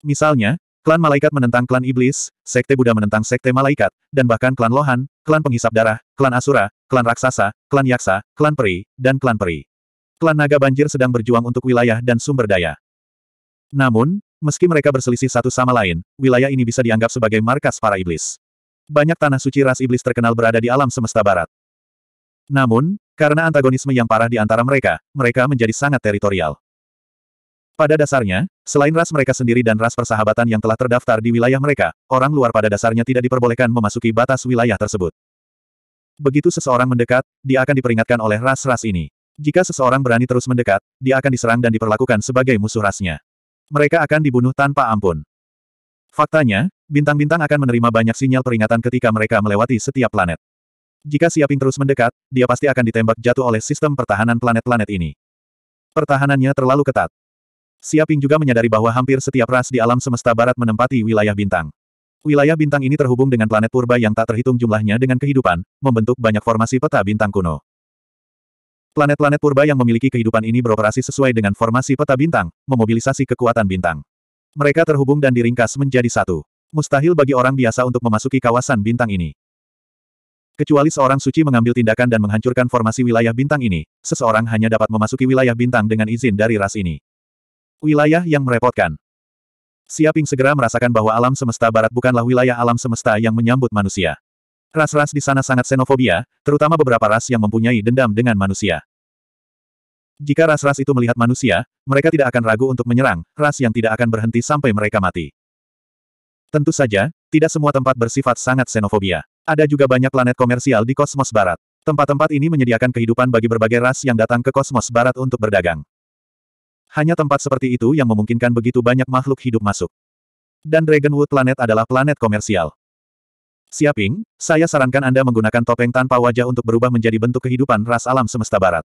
Misalnya, Klan malaikat menentang klan iblis, sekte Buddha menentang sekte malaikat, dan bahkan klan Lohan, klan penghisap darah, klan Asura, klan raksasa, klan yaksa, klan peri, dan klan peri. Klan naga banjir sedang berjuang untuk wilayah dan sumber daya. Namun, meski mereka berselisih satu sama lain, wilayah ini bisa dianggap sebagai markas para iblis. Banyak tanah suci ras iblis terkenal berada di alam semesta barat. Namun, karena antagonisme yang parah di antara mereka, mereka menjadi sangat teritorial. Pada dasarnya, selain ras mereka sendiri dan ras persahabatan yang telah terdaftar di wilayah mereka, orang luar pada dasarnya tidak diperbolehkan memasuki batas wilayah tersebut. Begitu seseorang mendekat, dia akan diperingatkan oleh ras-ras ini. Jika seseorang berani terus mendekat, dia akan diserang dan diperlakukan sebagai musuh rasnya. Mereka akan dibunuh tanpa ampun. Faktanya, bintang-bintang akan menerima banyak sinyal peringatan ketika mereka melewati setiap planet. Jika Siaping terus mendekat, dia pasti akan ditembak jatuh oleh sistem pertahanan planet-planet ini. Pertahanannya terlalu ketat. Siaping juga menyadari bahwa hampir setiap ras di alam semesta barat menempati wilayah bintang. Wilayah bintang ini terhubung dengan planet purba yang tak terhitung jumlahnya dengan kehidupan, membentuk banyak formasi peta bintang kuno. Planet-planet purba yang memiliki kehidupan ini beroperasi sesuai dengan formasi peta bintang, memobilisasi kekuatan bintang. Mereka terhubung dan diringkas menjadi satu. Mustahil bagi orang biasa untuk memasuki kawasan bintang ini. Kecuali seorang suci mengambil tindakan dan menghancurkan formasi wilayah bintang ini, seseorang hanya dapat memasuki wilayah bintang dengan izin dari ras ini. Wilayah yang merepotkan. Siaping segera merasakan bahwa alam semesta barat bukanlah wilayah alam semesta yang menyambut manusia. Ras-ras di sana sangat xenofobia, terutama beberapa ras yang mempunyai dendam dengan manusia. Jika ras-ras itu melihat manusia, mereka tidak akan ragu untuk menyerang, ras yang tidak akan berhenti sampai mereka mati. Tentu saja, tidak semua tempat bersifat sangat xenofobia. Ada juga banyak planet komersial di kosmos barat. Tempat-tempat ini menyediakan kehidupan bagi berbagai ras yang datang ke kosmos barat untuk berdagang hanya tempat seperti itu yang memungkinkan begitu banyak makhluk hidup masuk. Dan Dragonwood Planet adalah planet komersial. Siaping, saya sarankan Anda menggunakan topeng tanpa wajah untuk berubah menjadi bentuk kehidupan ras alam semesta barat.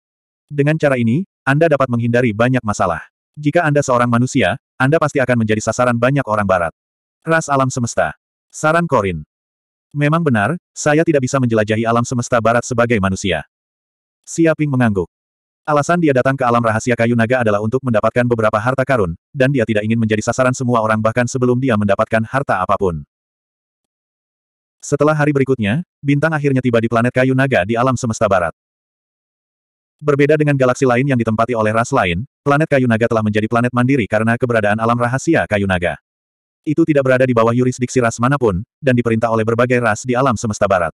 Dengan cara ini, Anda dapat menghindari banyak masalah. Jika Anda seorang manusia, Anda pasti akan menjadi sasaran banyak orang barat. Ras alam semesta. Saran Korin. Memang benar, saya tidak bisa menjelajahi alam semesta barat sebagai manusia. Siaping mengangguk. Alasan dia datang ke alam rahasia kayu naga adalah untuk mendapatkan beberapa harta karun, dan dia tidak ingin menjadi sasaran semua orang bahkan sebelum dia mendapatkan harta apapun. Setelah hari berikutnya, Bintang akhirnya tiba di planet kayu naga di alam semesta barat. Berbeda dengan galaksi lain yang ditempati oleh ras lain, planet kayu naga telah menjadi planet mandiri karena keberadaan alam rahasia kayu naga. Itu tidak berada di bawah yurisdiksi ras manapun, dan diperintah oleh berbagai ras di alam semesta barat.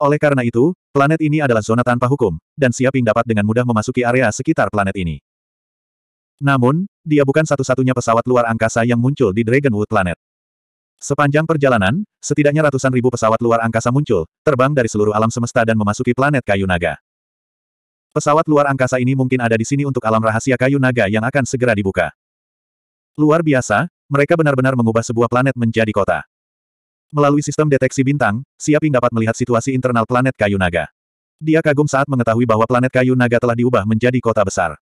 Oleh karena itu, planet ini adalah zona tanpa hukum, dan Siaping dapat dengan mudah memasuki area sekitar planet ini. Namun, dia bukan satu-satunya pesawat luar angkasa yang muncul di Dragonwood Planet. Sepanjang perjalanan, setidaknya ratusan ribu pesawat luar angkasa muncul, terbang dari seluruh alam semesta dan memasuki planet kayu naga. Pesawat luar angkasa ini mungkin ada di sini untuk alam rahasia kayu naga yang akan segera dibuka. Luar biasa, mereka benar-benar mengubah sebuah planet menjadi kota. Melalui sistem deteksi bintang, Siaping dapat melihat situasi internal planet kayu naga. Dia kagum saat mengetahui bahwa planet kayu naga telah diubah menjadi kota besar.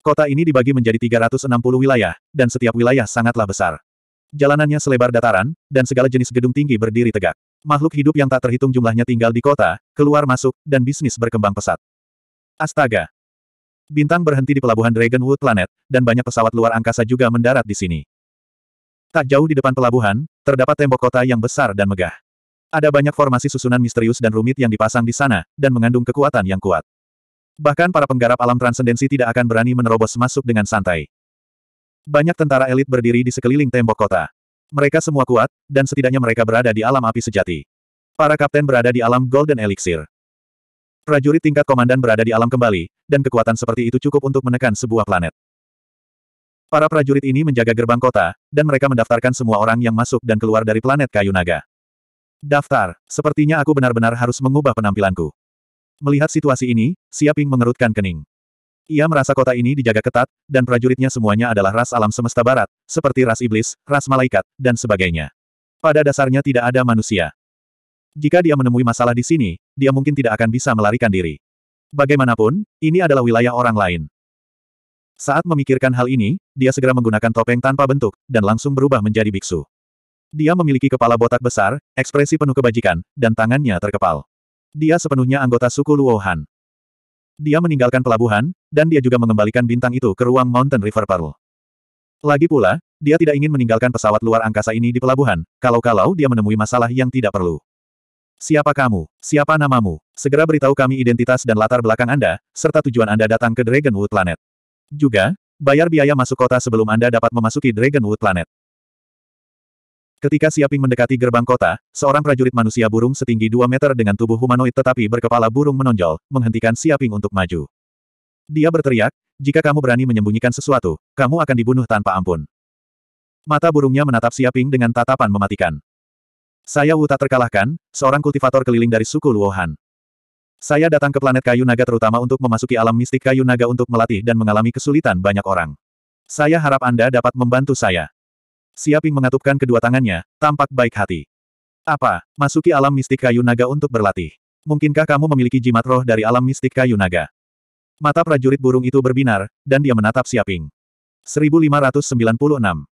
Kota ini dibagi menjadi 360 wilayah, dan setiap wilayah sangatlah besar. Jalanannya selebar dataran, dan segala jenis gedung tinggi berdiri tegak. Makhluk hidup yang tak terhitung jumlahnya tinggal di kota, keluar masuk, dan bisnis berkembang pesat. Astaga! Bintang berhenti di pelabuhan Dragonwood Planet, dan banyak pesawat luar angkasa juga mendarat di sini. Tak jauh di depan pelabuhan, terdapat tembok kota yang besar dan megah. Ada banyak formasi susunan misterius dan rumit yang dipasang di sana, dan mengandung kekuatan yang kuat. Bahkan para penggarap alam transendensi tidak akan berani menerobos masuk dengan santai. Banyak tentara elit berdiri di sekeliling tembok kota. Mereka semua kuat, dan setidaknya mereka berada di alam api sejati. Para kapten berada di alam Golden Elixir. Prajurit tingkat komandan berada di alam kembali, dan kekuatan seperti itu cukup untuk menekan sebuah planet. Para prajurit ini menjaga gerbang kota, dan mereka mendaftarkan semua orang yang masuk dan keluar dari planet kayu naga. Daftar, sepertinya aku benar-benar harus mengubah penampilanku. Melihat situasi ini, Siaping mengerutkan kening. Ia merasa kota ini dijaga ketat, dan prajuritnya semuanya adalah ras alam semesta barat, seperti ras iblis, ras malaikat, dan sebagainya. Pada dasarnya tidak ada manusia. Jika dia menemui masalah di sini, dia mungkin tidak akan bisa melarikan diri. Bagaimanapun, ini adalah wilayah orang lain. Saat memikirkan hal ini, dia segera menggunakan topeng tanpa bentuk, dan langsung berubah menjadi biksu. Dia memiliki kepala botak besar, ekspresi penuh kebajikan, dan tangannya terkepal. Dia sepenuhnya anggota suku Luohan. Dia meninggalkan pelabuhan, dan dia juga mengembalikan bintang itu ke ruang Mountain River Pearl. Lagi pula, dia tidak ingin meninggalkan pesawat luar angkasa ini di pelabuhan, kalau-kalau dia menemui masalah yang tidak perlu. Siapa kamu? Siapa namamu? Segera beritahu kami identitas dan latar belakang Anda, serta tujuan Anda datang ke Dragonwood Planet. Juga, bayar biaya masuk kota sebelum Anda dapat memasuki Dragonwood Planet. Ketika Siaping mendekati gerbang kota, seorang prajurit manusia burung setinggi 2 meter dengan tubuh humanoid tetapi berkepala burung menonjol, menghentikan Siaping untuk maju. Dia berteriak, jika kamu berani menyembunyikan sesuatu, kamu akan dibunuh tanpa ampun. Mata burungnya menatap Siaping dengan tatapan mematikan. Saya Wu tak terkalahkan, seorang kultivator keliling dari suku Luohan. Saya datang ke planet kayu naga terutama untuk memasuki alam mistik kayu naga untuk melatih dan mengalami kesulitan banyak orang. Saya harap Anda dapat membantu saya. Siaping mengatupkan kedua tangannya, tampak baik hati. Apa, masuki alam mistik kayu naga untuk berlatih? Mungkinkah kamu memiliki jimat roh dari alam mistik kayu naga? Mata prajurit burung itu berbinar, dan dia menatap Siaping. 1596.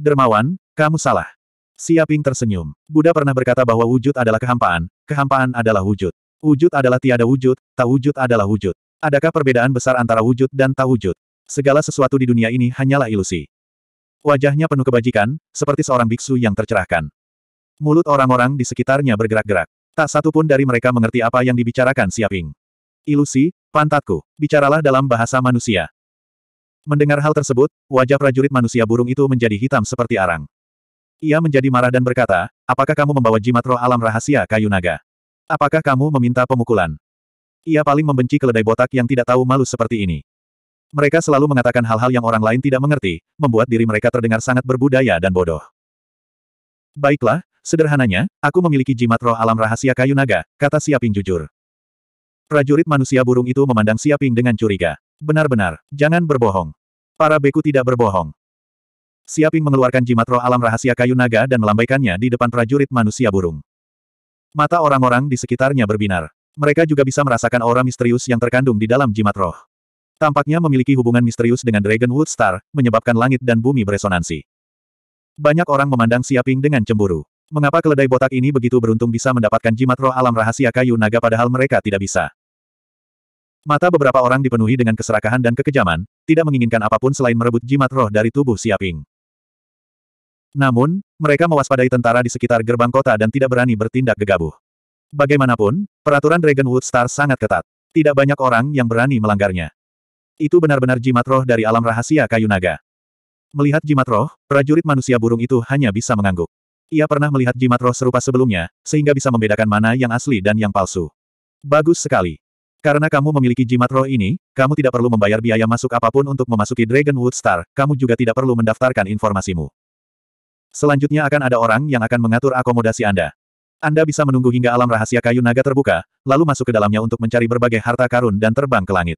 Dermawan, kamu salah. Siaping tersenyum. Buddha pernah berkata bahwa wujud adalah kehampaan, kehampaan adalah wujud. Wujud adalah tiada wujud, tak wujud adalah wujud. Adakah perbedaan besar antara wujud dan tak wujud? Segala sesuatu di dunia ini hanyalah ilusi. Wajahnya penuh kebajikan, seperti seorang biksu yang tercerahkan. Mulut orang-orang di sekitarnya bergerak-gerak. Tak satu pun dari mereka mengerti apa yang dibicarakan Siaping. Ilusi, pantatku, bicaralah dalam bahasa manusia. Mendengar hal tersebut, wajah prajurit manusia burung itu menjadi hitam seperti arang. Ia menjadi marah dan berkata, apakah kamu membawa jimat roh alam rahasia kayu naga? Apakah kamu meminta pemukulan? Ia paling membenci keledai botak yang tidak tahu malu seperti ini. Mereka selalu mengatakan hal-hal yang orang lain tidak mengerti, membuat diri mereka terdengar sangat berbudaya dan bodoh. Baiklah, sederhananya, aku memiliki jimat roh alam rahasia kayu naga, kata Siaping jujur. Prajurit manusia burung itu memandang Siaping dengan curiga. Benar-benar, jangan berbohong. Para beku tidak berbohong. Siaping mengeluarkan jimat roh alam rahasia kayu naga dan melambaikannya di depan prajurit manusia burung. Mata orang-orang di sekitarnya berbinar. Mereka juga bisa merasakan aura misterius yang terkandung di dalam jimat roh. Tampaknya memiliki hubungan misterius dengan Dragonwood Star, menyebabkan langit dan bumi beresonansi. Banyak orang memandang Siaping dengan cemburu. Mengapa keledai botak ini begitu beruntung bisa mendapatkan jimat roh alam rahasia kayu naga padahal mereka tidak bisa? Mata beberapa orang dipenuhi dengan keserakahan dan kekejaman, tidak menginginkan apapun selain merebut jimat roh dari tubuh Siaping. Namun, mereka mewaspadai tentara di sekitar gerbang kota dan tidak berani bertindak gegabah. Bagaimanapun, peraturan Dragonwood Star sangat ketat. Tidak banyak orang yang berani melanggarnya. Itu benar-benar jimat roh dari alam rahasia kayu naga. Melihat jimat roh, prajurit manusia burung itu hanya bisa mengangguk. Ia pernah melihat jimat roh serupa sebelumnya, sehingga bisa membedakan mana yang asli dan yang palsu. Bagus sekali. Karena kamu memiliki jimat roh ini, kamu tidak perlu membayar biaya masuk apapun untuk memasuki Dragonwood Star, kamu juga tidak perlu mendaftarkan informasimu. Selanjutnya akan ada orang yang akan mengatur akomodasi Anda. Anda bisa menunggu hingga alam rahasia kayu naga terbuka, lalu masuk ke dalamnya untuk mencari berbagai harta karun dan terbang ke langit.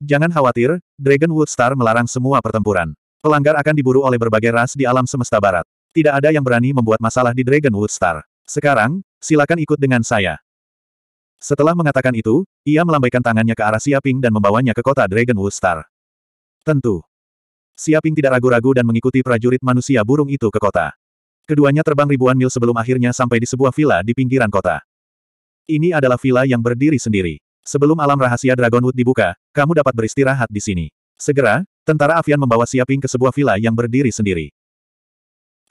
Jangan khawatir, Dragonwood Star melarang semua pertempuran. Pelanggar akan diburu oleh berbagai ras di alam semesta barat. Tidak ada yang berani membuat masalah di Dragonwood Star. Sekarang, silakan ikut dengan saya. Setelah mengatakan itu, ia melambaikan tangannya ke arah Siaping dan membawanya ke kota Dragonwood Star. Tentu. Siaping tidak ragu-ragu dan mengikuti prajurit manusia burung itu ke kota. Keduanya terbang ribuan mil sebelum akhirnya sampai di sebuah villa di pinggiran kota. Ini adalah villa yang berdiri sendiri. Sebelum alam rahasia Dragonwood dibuka, kamu dapat beristirahat di sini. Segera, tentara Avian membawa Siaping ke sebuah villa yang berdiri sendiri.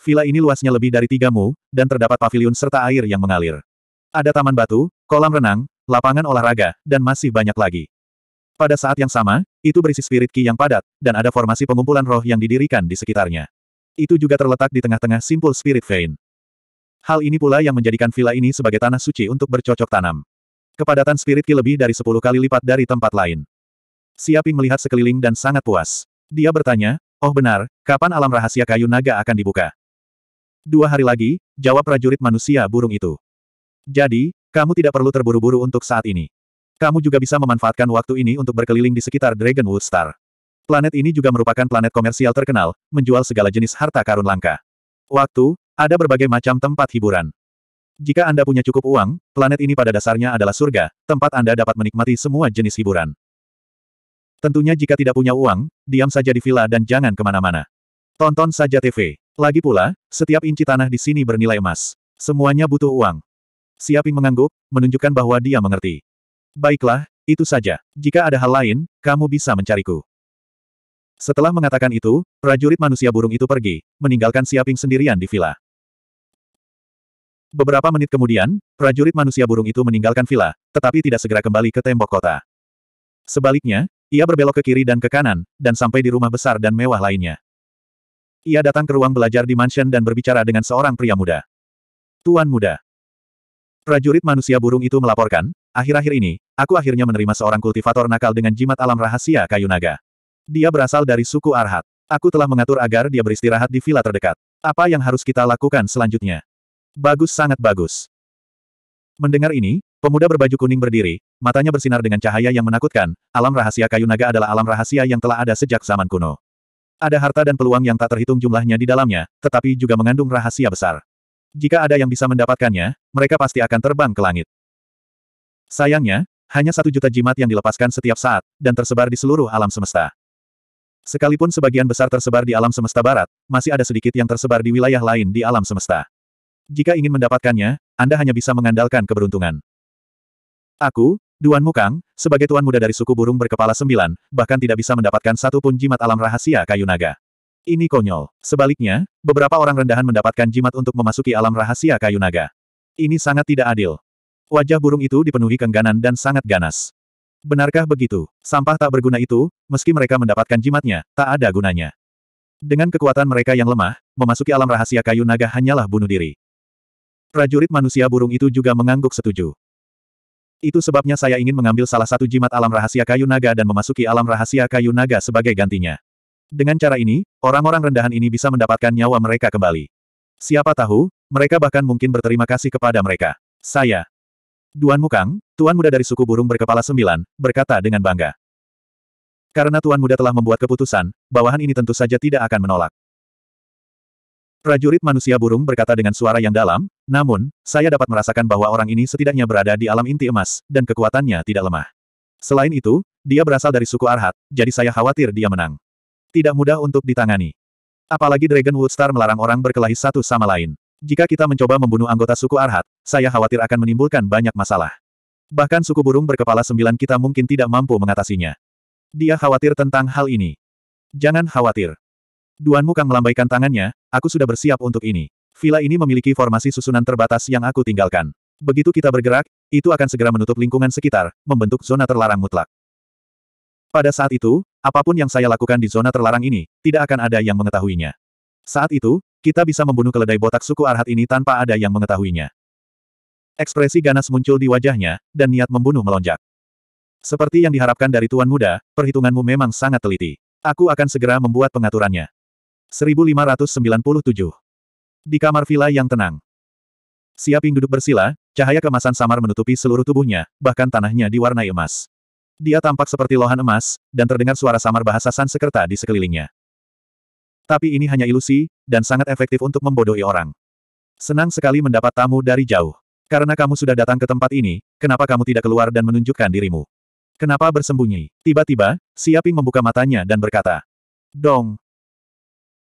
Villa ini luasnya lebih dari tiga mu, dan terdapat pavilion serta air yang mengalir. Ada taman batu, kolam renang, lapangan olahraga, dan masih banyak lagi. Pada saat yang sama, itu berisi spirit ki yang padat, dan ada formasi pengumpulan roh yang didirikan di sekitarnya. Itu juga terletak di tengah-tengah simpul spirit vein. Hal ini pula yang menjadikan villa ini sebagai tanah suci untuk bercocok tanam. Kepadatan spirit ki lebih dari 10 kali lipat dari tempat lain. Siaping melihat sekeliling dan sangat puas. Dia bertanya, oh benar, kapan alam rahasia kayu naga akan dibuka? Dua hari lagi, jawab prajurit manusia burung itu. Jadi, kamu tidak perlu terburu-buru untuk saat ini. Kamu juga bisa memanfaatkan waktu ini untuk berkeliling di sekitar Dragonwood Star. Planet ini juga merupakan planet komersial terkenal, menjual segala jenis harta karun langka. Waktu, ada berbagai macam tempat hiburan. Jika Anda punya cukup uang, planet ini pada dasarnya adalah surga, tempat Anda dapat menikmati semua jenis hiburan. Tentunya jika tidak punya uang, diam saja di villa dan jangan kemana-mana. Tonton saja TV. Lagi pula, setiap inci tanah di sini bernilai emas. Semuanya butuh uang. Siaping mengangguk, menunjukkan bahwa dia mengerti. Baiklah, itu saja. Jika ada hal lain, kamu bisa mencariku. Setelah mengatakan itu, prajurit manusia burung itu pergi, meninggalkan Siaping sendirian di villa. Beberapa menit kemudian, prajurit manusia burung itu meninggalkan villa, tetapi tidak segera kembali ke tembok kota. Sebaliknya, ia berbelok ke kiri dan ke kanan, dan sampai di rumah besar dan mewah lainnya. Ia datang ke ruang belajar di mansion dan berbicara dengan seorang pria muda. Tuan muda. Prajurit manusia burung itu melaporkan, Akhir-akhir ini, aku akhirnya menerima seorang kultivator nakal dengan jimat alam rahasia kayu naga. Dia berasal dari suku Arhat. Aku telah mengatur agar dia beristirahat di villa terdekat. Apa yang harus kita lakukan selanjutnya? Bagus sangat bagus. Mendengar ini, pemuda berbaju kuning berdiri, matanya bersinar dengan cahaya yang menakutkan, alam rahasia kayu naga adalah alam rahasia yang telah ada sejak zaman kuno. Ada harta dan peluang yang tak terhitung jumlahnya di dalamnya, tetapi juga mengandung rahasia besar. Jika ada yang bisa mendapatkannya, mereka pasti akan terbang ke langit. Sayangnya, hanya satu juta jimat yang dilepaskan setiap saat, dan tersebar di seluruh alam semesta. Sekalipun sebagian besar tersebar di alam semesta barat, masih ada sedikit yang tersebar di wilayah lain di alam semesta. Jika ingin mendapatkannya, Anda hanya bisa mengandalkan keberuntungan. Aku, Duan Mukang, sebagai tuan muda dari suku burung berkepala sembilan, bahkan tidak bisa mendapatkan satu pun jimat alam rahasia kayu naga. Ini konyol. Sebaliknya, beberapa orang rendahan mendapatkan jimat untuk memasuki alam rahasia kayu naga. Ini sangat tidak adil. Wajah burung itu dipenuhi kengganan dan sangat ganas. Benarkah begitu? Sampah tak berguna itu, meski mereka mendapatkan jimatnya, tak ada gunanya. Dengan kekuatan mereka yang lemah, memasuki alam rahasia kayu naga hanyalah bunuh diri. Prajurit manusia burung itu juga mengangguk setuju. Itu sebabnya saya ingin mengambil salah satu jimat alam rahasia kayu naga dan memasuki alam rahasia kayu naga sebagai gantinya. Dengan cara ini, orang-orang rendahan ini bisa mendapatkan nyawa mereka kembali. Siapa tahu, mereka bahkan mungkin berterima kasih kepada mereka. Saya, Duan Mukang, tuan muda dari suku burung berkepala sembilan, berkata dengan bangga. Karena tuan muda telah membuat keputusan, bawahan ini tentu saja tidak akan menolak. Prajurit manusia burung berkata dengan suara yang dalam, namun, saya dapat merasakan bahwa orang ini setidaknya berada di alam inti emas, dan kekuatannya tidak lemah. Selain itu, dia berasal dari suku Arhat, jadi saya khawatir dia menang. Tidak mudah untuk ditangani. Apalagi Dragon Woodstar Star melarang orang berkelahi satu sama lain. Jika kita mencoba membunuh anggota suku Arhat, saya khawatir akan menimbulkan banyak masalah. Bahkan suku burung berkepala sembilan kita mungkin tidak mampu mengatasinya. Dia khawatir tentang hal ini. Jangan khawatir. Duan Mukang melambaikan tangannya, aku sudah bersiap untuk ini. Villa ini memiliki formasi susunan terbatas yang aku tinggalkan. Begitu kita bergerak, itu akan segera menutup lingkungan sekitar, membentuk zona terlarang mutlak. Pada saat itu, apapun yang saya lakukan di zona terlarang ini, tidak akan ada yang mengetahuinya. Saat itu, kita bisa membunuh keledai botak suku Arhat ini tanpa ada yang mengetahuinya. Ekspresi ganas muncul di wajahnya, dan niat membunuh melonjak. Seperti yang diharapkan dari tuan muda, perhitunganmu memang sangat teliti. Aku akan segera membuat pengaturannya. 1597 Di kamar villa yang tenang. Siaping duduk bersila, cahaya kemasan samar menutupi seluruh tubuhnya, bahkan tanahnya diwarnai emas. Dia tampak seperti lohan emas, dan terdengar suara samar bahasa Sansekerta di sekelilingnya. Tapi ini hanya ilusi, dan sangat efektif untuk membodohi orang. Senang sekali mendapat tamu dari jauh. Karena kamu sudah datang ke tempat ini, kenapa kamu tidak keluar dan menunjukkan dirimu? Kenapa bersembunyi? Tiba-tiba, Siaping membuka matanya dan berkata, Dong.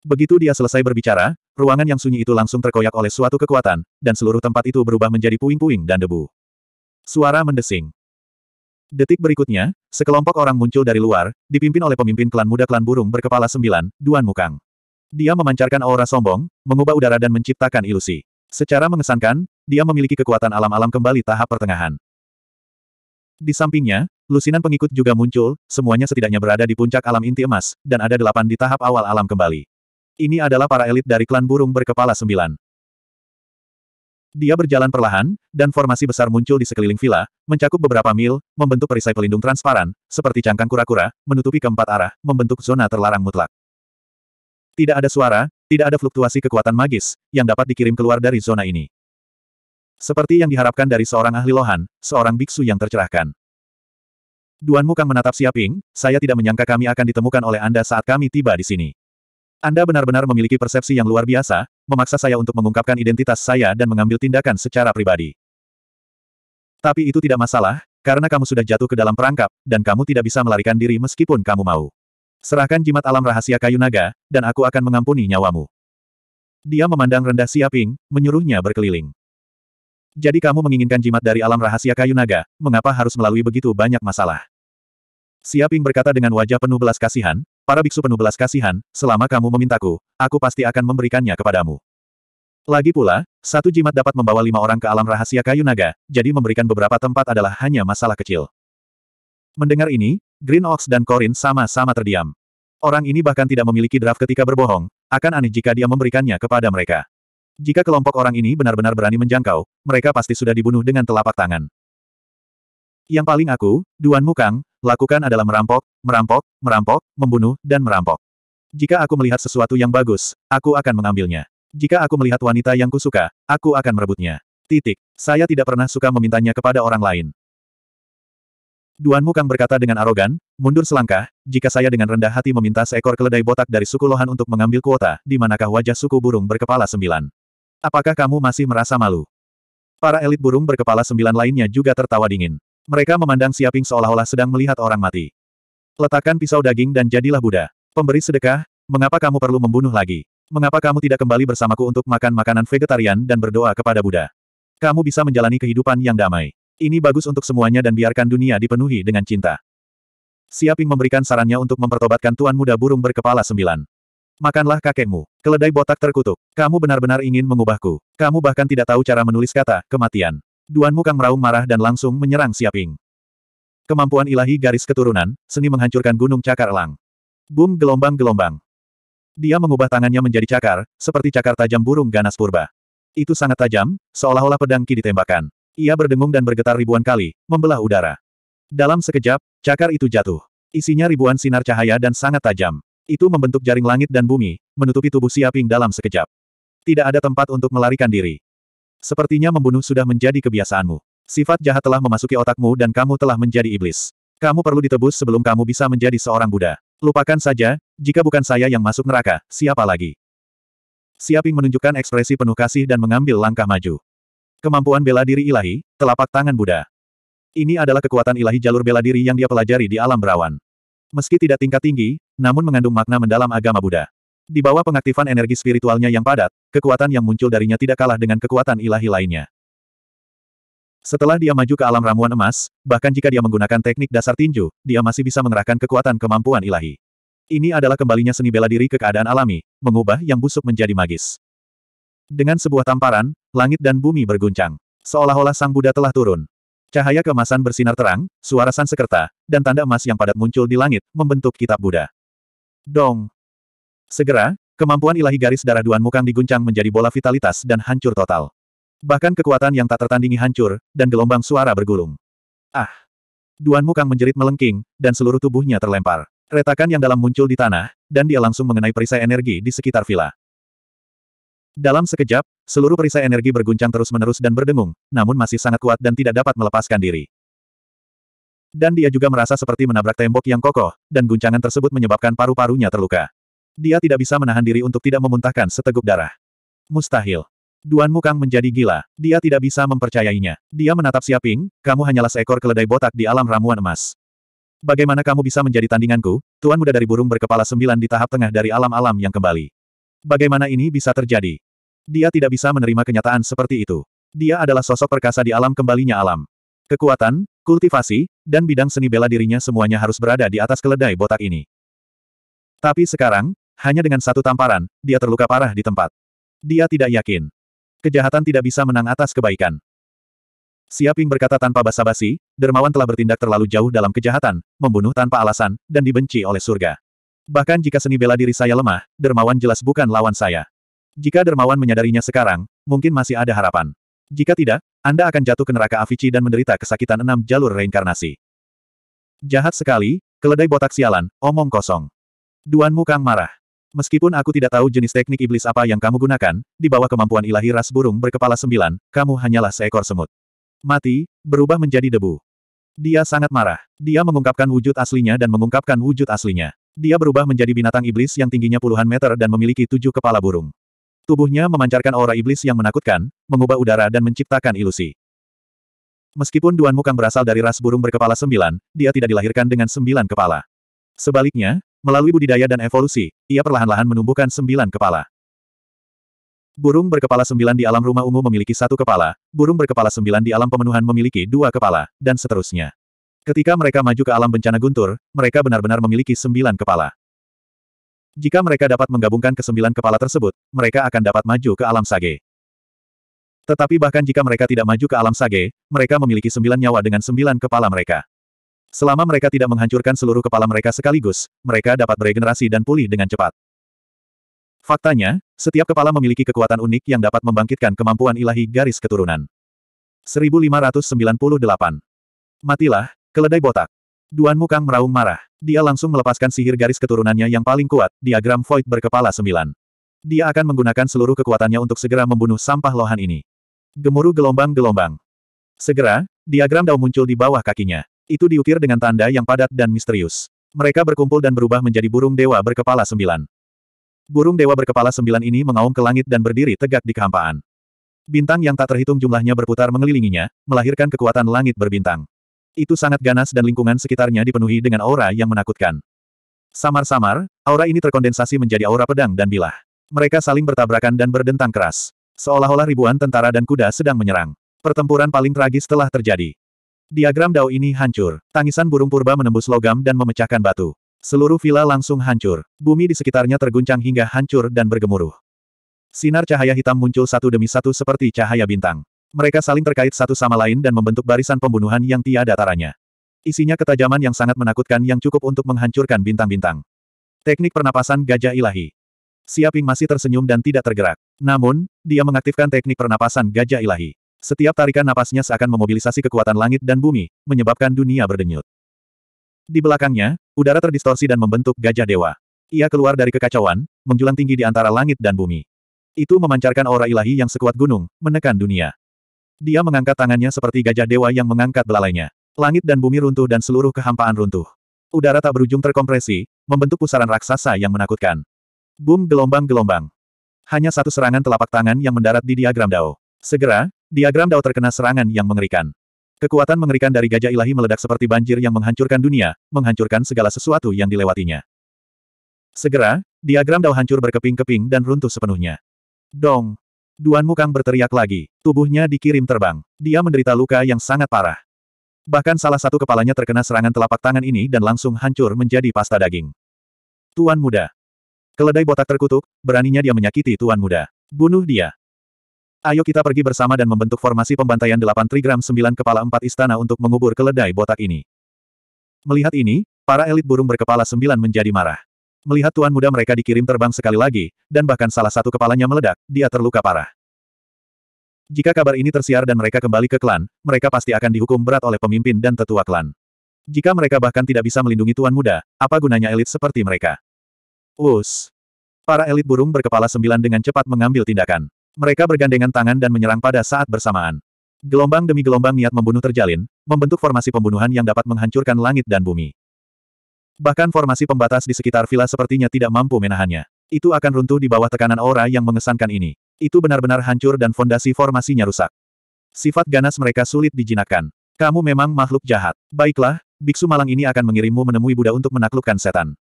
Begitu dia selesai berbicara, ruangan yang sunyi itu langsung terkoyak oleh suatu kekuatan, dan seluruh tempat itu berubah menjadi puing-puing dan debu. Suara mendesing. Detik berikutnya, sekelompok orang muncul dari luar, dipimpin oleh pemimpin klan muda klan burung berkepala sembilan, Duan Mukang. Dia memancarkan aura sombong, mengubah udara dan menciptakan ilusi. Secara mengesankan, dia memiliki kekuatan alam-alam kembali tahap pertengahan. Di sampingnya, lusinan pengikut juga muncul, semuanya setidaknya berada di puncak alam inti emas, dan ada delapan di tahap awal alam kembali. Ini adalah para elit dari klan burung berkepala sembilan. Dia berjalan perlahan, dan formasi besar muncul di sekeliling villa, mencakup beberapa mil, membentuk perisai pelindung transparan, seperti cangkang kura-kura, menutupi keempat arah, membentuk zona terlarang mutlak. Tidak ada suara, tidak ada fluktuasi kekuatan magis, yang dapat dikirim keluar dari zona ini. Seperti yang diharapkan dari seorang ahli lohan, seorang biksu yang tercerahkan. Duan Mukang menatap Siaping, saya tidak menyangka kami akan ditemukan oleh Anda saat kami tiba di sini. Anda benar-benar memiliki persepsi yang luar biasa, memaksa saya untuk mengungkapkan identitas saya dan mengambil tindakan secara pribadi. Tapi itu tidak masalah, karena kamu sudah jatuh ke dalam perangkap, dan kamu tidak bisa melarikan diri meskipun kamu mau. Serahkan jimat alam rahasia kayu naga, dan aku akan mengampuni nyawamu. Dia memandang rendah Siaping, menyuruhnya berkeliling. Jadi kamu menginginkan jimat dari alam rahasia kayu naga, mengapa harus melalui begitu banyak masalah? Siaping berkata dengan wajah penuh belas kasihan, para biksu penuh belas kasihan, selama kamu memintaku, aku pasti akan memberikannya kepadamu. Lagi pula, satu jimat dapat membawa lima orang ke alam rahasia kayu naga, jadi memberikan beberapa tempat adalah hanya masalah kecil. Mendengar ini, Green Ox dan Corin sama-sama terdiam. Orang ini bahkan tidak memiliki draft ketika berbohong, akan aneh jika dia memberikannya kepada mereka. Jika kelompok orang ini benar-benar berani menjangkau, mereka pasti sudah dibunuh dengan telapak tangan. Yang paling aku, Duan Mukang, lakukan adalah merampok, merampok, merampok, membunuh, dan merampok. Jika aku melihat sesuatu yang bagus, aku akan mengambilnya. Jika aku melihat wanita yang kusuka, aku akan merebutnya. Titik. Saya tidak pernah suka memintanya kepada orang lain. Duan Mukang berkata dengan arogan, mundur selangkah, jika saya dengan rendah hati meminta seekor keledai botak dari suku Lohan untuk mengambil kuota, di manakah wajah suku burung berkepala sembilan? Apakah kamu masih merasa malu? Para elit burung berkepala sembilan lainnya juga tertawa dingin. Mereka memandang Siaping seolah-olah sedang melihat orang mati. Letakkan pisau daging dan jadilah Buddha. Pemberi sedekah, mengapa kamu perlu membunuh lagi? Mengapa kamu tidak kembali bersamaku untuk makan makanan vegetarian dan berdoa kepada Buddha? Kamu bisa menjalani kehidupan yang damai. Ini bagus untuk semuanya dan biarkan dunia dipenuhi dengan cinta. Siaping memberikan sarannya untuk mempertobatkan tuan muda burung berkepala sembilan. Makanlah kakekmu, keledai botak terkutuk. Kamu benar-benar ingin mengubahku. Kamu bahkan tidak tahu cara menulis kata, kematian. Duan Kang Meraung marah dan langsung menyerang Siaping. Kemampuan ilahi garis keturunan, seni menghancurkan gunung cakar elang. Boom gelombang-gelombang. Dia mengubah tangannya menjadi cakar, seperti cakar tajam burung ganas purba. Itu sangat tajam, seolah-olah pedang ki ditembakkan. Ia berdengung dan bergetar ribuan kali, membelah udara. Dalam sekejap, cakar itu jatuh. Isinya ribuan sinar cahaya dan sangat tajam. Itu membentuk jaring langit dan bumi, menutupi tubuh Siaping dalam sekejap. Tidak ada tempat untuk melarikan diri. Sepertinya membunuh sudah menjadi kebiasaanmu. Sifat jahat telah memasuki otakmu dan kamu telah menjadi iblis. Kamu perlu ditebus sebelum kamu bisa menjadi seorang Buddha. Lupakan saja, jika bukan saya yang masuk neraka, siapa lagi? Siaping menunjukkan ekspresi penuh kasih dan mengambil langkah maju. Kemampuan bela diri ilahi, telapak tangan Buddha. Ini adalah kekuatan ilahi jalur bela diri yang dia pelajari di alam berawan. Meski tidak tingkat tinggi, namun mengandung makna mendalam agama Buddha. Di bawah pengaktifan energi spiritualnya yang padat, kekuatan yang muncul darinya tidak kalah dengan kekuatan ilahi lainnya. Setelah dia maju ke alam ramuan emas, bahkan jika dia menggunakan teknik dasar tinju, dia masih bisa mengerahkan kekuatan kemampuan ilahi. Ini adalah kembalinya seni bela diri ke keadaan alami, mengubah yang busuk menjadi magis. Dengan sebuah tamparan, langit dan bumi berguncang. Seolah-olah sang Buddha telah turun. Cahaya kemasan bersinar terang, suara sansekerta, dan tanda emas yang padat muncul di langit, membentuk kitab Buddha. Dong! Segera, kemampuan ilahi garis darah Duan Mukang diguncang menjadi bola vitalitas dan hancur total. Bahkan kekuatan yang tak tertandingi hancur, dan gelombang suara bergulung. Ah! Duan Mukang menjerit melengking, dan seluruh tubuhnya terlempar. Retakan yang dalam muncul di tanah, dan dia langsung mengenai perisai energi di sekitar villa. Dalam sekejap, seluruh perisai energi berguncang terus-menerus dan berdengung, namun masih sangat kuat dan tidak dapat melepaskan diri. Dan dia juga merasa seperti menabrak tembok yang kokoh, dan guncangan tersebut menyebabkan paru-parunya terluka. Dia tidak bisa menahan diri untuk tidak memuntahkan seteguk darah. Mustahil. Duan Mukang menjadi gila. Dia tidak bisa mempercayainya. Dia menatap Siaping, kamu hanyalah seekor keledai botak di alam ramuan emas. Bagaimana kamu bisa menjadi tandinganku, tuan muda dari burung berkepala sembilan di tahap tengah dari alam-alam yang kembali. Bagaimana ini bisa terjadi? Dia tidak bisa menerima kenyataan seperti itu. Dia adalah sosok perkasa di alam kembalinya alam. Kekuatan, kultivasi, dan bidang seni bela dirinya semuanya harus berada di atas keledai botak ini. Tapi sekarang, hanya dengan satu tamparan, dia terluka parah di tempat. Dia tidak yakin. Kejahatan tidak bisa menang atas kebaikan. Siaping berkata tanpa basa-basi, dermawan telah bertindak terlalu jauh dalam kejahatan, membunuh tanpa alasan, dan dibenci oleh surga. Bahkan jika seni bela diri saya lemah, dermawan jelas bukan lawan saya. Jika dermawan menyadarinya sekarang, mungkin masih ada harapan. Jika tidak, Anda akan jatuh ke neraka Avici dan menderita kesakitan enam jalur reinkarnasi. Jahat sekali, keledai botak sialan, omong kosong. Duan Mukang marah. Meskipun aku tidak tahu jenis teknik iblis apa yang kamu gunakan, di bawah kemampuan ilahi ras burung berkepala sembilan, kamu hanyalah seekor semut. Mati, berubah menjadi debu. Dia sangat marah. Dia mengungkapkan wujud aslinya dan mengungkapkan wujud aslinya. Dia berubah menjadi binatang iblis yang tingginya puluhan meter dan memiliki tujuh kepala burung. Tubuhnya memancarkan aura iblis yang menakutkan, mengubah udara dan menciptakan ilusi. Meskipun Duan Mukang berasal dari ras burung berkepala sembilan, dia tidak dilahirkan dengan sembilan kepala. Sebaliknya, melalui budidaya dan evolusi, ia perlahan-lahan menumbuhkan sembilan kepala. Burung berkepala sembilan di alam rumah ungu memiliki satu kepala, burung berkepala sembilan di alam pemenuhan memiliki dua kepala, dan seterusnya. Ketika mereka maju ke alam bencana guntur, mereka benar-benar memiliki sembilan kepala. Jika mereka dapat menggabungkan kesembilan kepala tersebut, mereka akan dapat maju ke alam sage. Tetapi bahkan jika mereka tidak maju ke alam sage, mereka memiliki sembilan nyawa dengan sembilan kepala mereka. Selama mereka tidak menghancurkan seluruh kepala mereka sekaligus, mereka dapat beregenerasi dan pulih dengan cepat. Faktanya, setiap kepala memiliki kekuatan unik yang dapat membangkitkan kemampuan ilahi garis keturunan. 1598. Matilah, keledai botak. Duan Mukang meraung marah. Dia langsung melepaskan sihir garis keturunannya yang paling kuat, diagram void berkepala sembilan. Dia akan menggunakan seluruh kekuatannya untuk segera membunuh sampah lohan ini. Gemuruh gelombang-gelombang. Segera, diagram Dao muncul di bawah kakinya. Itu diukir dengan tanda yang padat dan misterius. Mereka berkumpul dan berubah menjadi burung dewa berkepala sembilan. Burung dewa berkepala sembilan ini mengaum ke langit dan berdiri tegak di kehampaan. Bintang yang tak terhitung jumlahnya berputar mengelilinginya, melahirkan kekuatan langit berbintang. Itu sangat ganas dan lingkungan sekitarnya dipenuhi dengan aura yang menakutkan. Samar-samar, aura ini terkondensasi menjadi aura pedang dan bilah. Mereka saling bertabrakan dan berdentang keras. Seolah-olah ribuan tentara dan kuda sedang menyerang. Pertempuran paling tragis telah terjadi. Diagram Dao ini hancur. Tangisan burung purba menembus logam dan memecahkan batu. Seluruh villa langsung hancur. Bumi di sekitarnya terguncang hingga hancur dan bergemuruh. Sinar cahaya hitam muncul satu demi satu seperti cahaya bintang. Mereka saling terkait satu sama lain dan membentuk barisan pembunuhan yang tiada taranya. Isinya ketajaman yang sangat menakutkan yang cukup untuk menghancurkan bintang-bintang. Teknik pernapasan gajah ilahi. Siaping masih tersenyum dan tidak tergerak. Namun, dia mengaktifkan teknik pernapasan gajah ilahi. Setiap tarikan napasnya seakan memobilisasi kekuatan langit dan bumi, menyebabkan dunia berdenyut. Di belakangnya, udara terdistorsi dan membentuk gajah dewa. Ia keluar dari kekacauan, menjulang tinggi di antara langit dan bumi. Itu memancarkan aura ilahi yang sekuat gunung, menekan dunia. Dia mengangkat tangannya seperti gajah dewa yang mengangkat belalainya. Langit dan bumi runtuh dan seluruh kehampaan runtuh. Udara tak berujung terkompresi, membentuk pusaran raksasa yang menakutkan. Boom gelombang-gelombang. Hanya satu serangan telapak tangan yang mendarat di diagram Dao. Segera, diagram Dao terkena serangan yang mengerikan. Kekuatan mengerikan dari gajah ilahi meledak seperti banjir yang menghancurkan dunia, menghancurkan segala sesuatu yang dilewatinya. Segera, diagram Dao hancur berkeping-keping dan runtuh sepenuhnya. Dong! Duan Mukang berteriak lagi, tubuhnya dikirim terbang. Dia menderita luka yang sangat parah. Bahkan salah satu kepalanya terkena serangan telapak tangan ini dan langsung hancur menjadi pasta daging. Tuan muda. Keledai botak terkutuk, beraninya dia menyakiti tuan muda. Bunuh dia. Ayo kita pergi bersama dan membentuk formasi pembantaian 8 trigram 9 kepala 4 istana untuk mengubur keledai botak ini. Melihat ini, para elit burung berkepala 9 menjadi marah. Melihat tuan muda mereka dikirim terbang sekali lagi, dan bahkan salah satu kepalanya meledak, dia terluka parah. Jika kabar ini tersiar dan mereka kembali ke klan, mereka pasti akan dihukum berat oleh pemimpin dan tetua klan. Jika mereka bahkan tidak bisa melindungi tuan muda, apa gunanya elit seperti mereka? Us. Para elit burung berkepala sembilan dengan cepat mengambil tindakan. Mereka bergandengan tangan dan menyerang pada saat bersamaan. Gelombang demi gelombang niat membunuh terjalin, membentuk formasi pembunuhan yang dapat menghancurkan langit dan bumi. Bahkan formasi pembatas di sekitar villa sepertinya tidak mampu menahannya. Itu akan runtuh di bawah tekanan aura yang mengesankan ini. Itu benar-benar hancur dan fondasi formasinya rusak. Sifat ganas mereka sulit dijinakkan. Kamu memang makhluk jahat. Baiklah, Biksu Malang ini akan mengirimmu menemui Buddha untuk menaklukkan setan.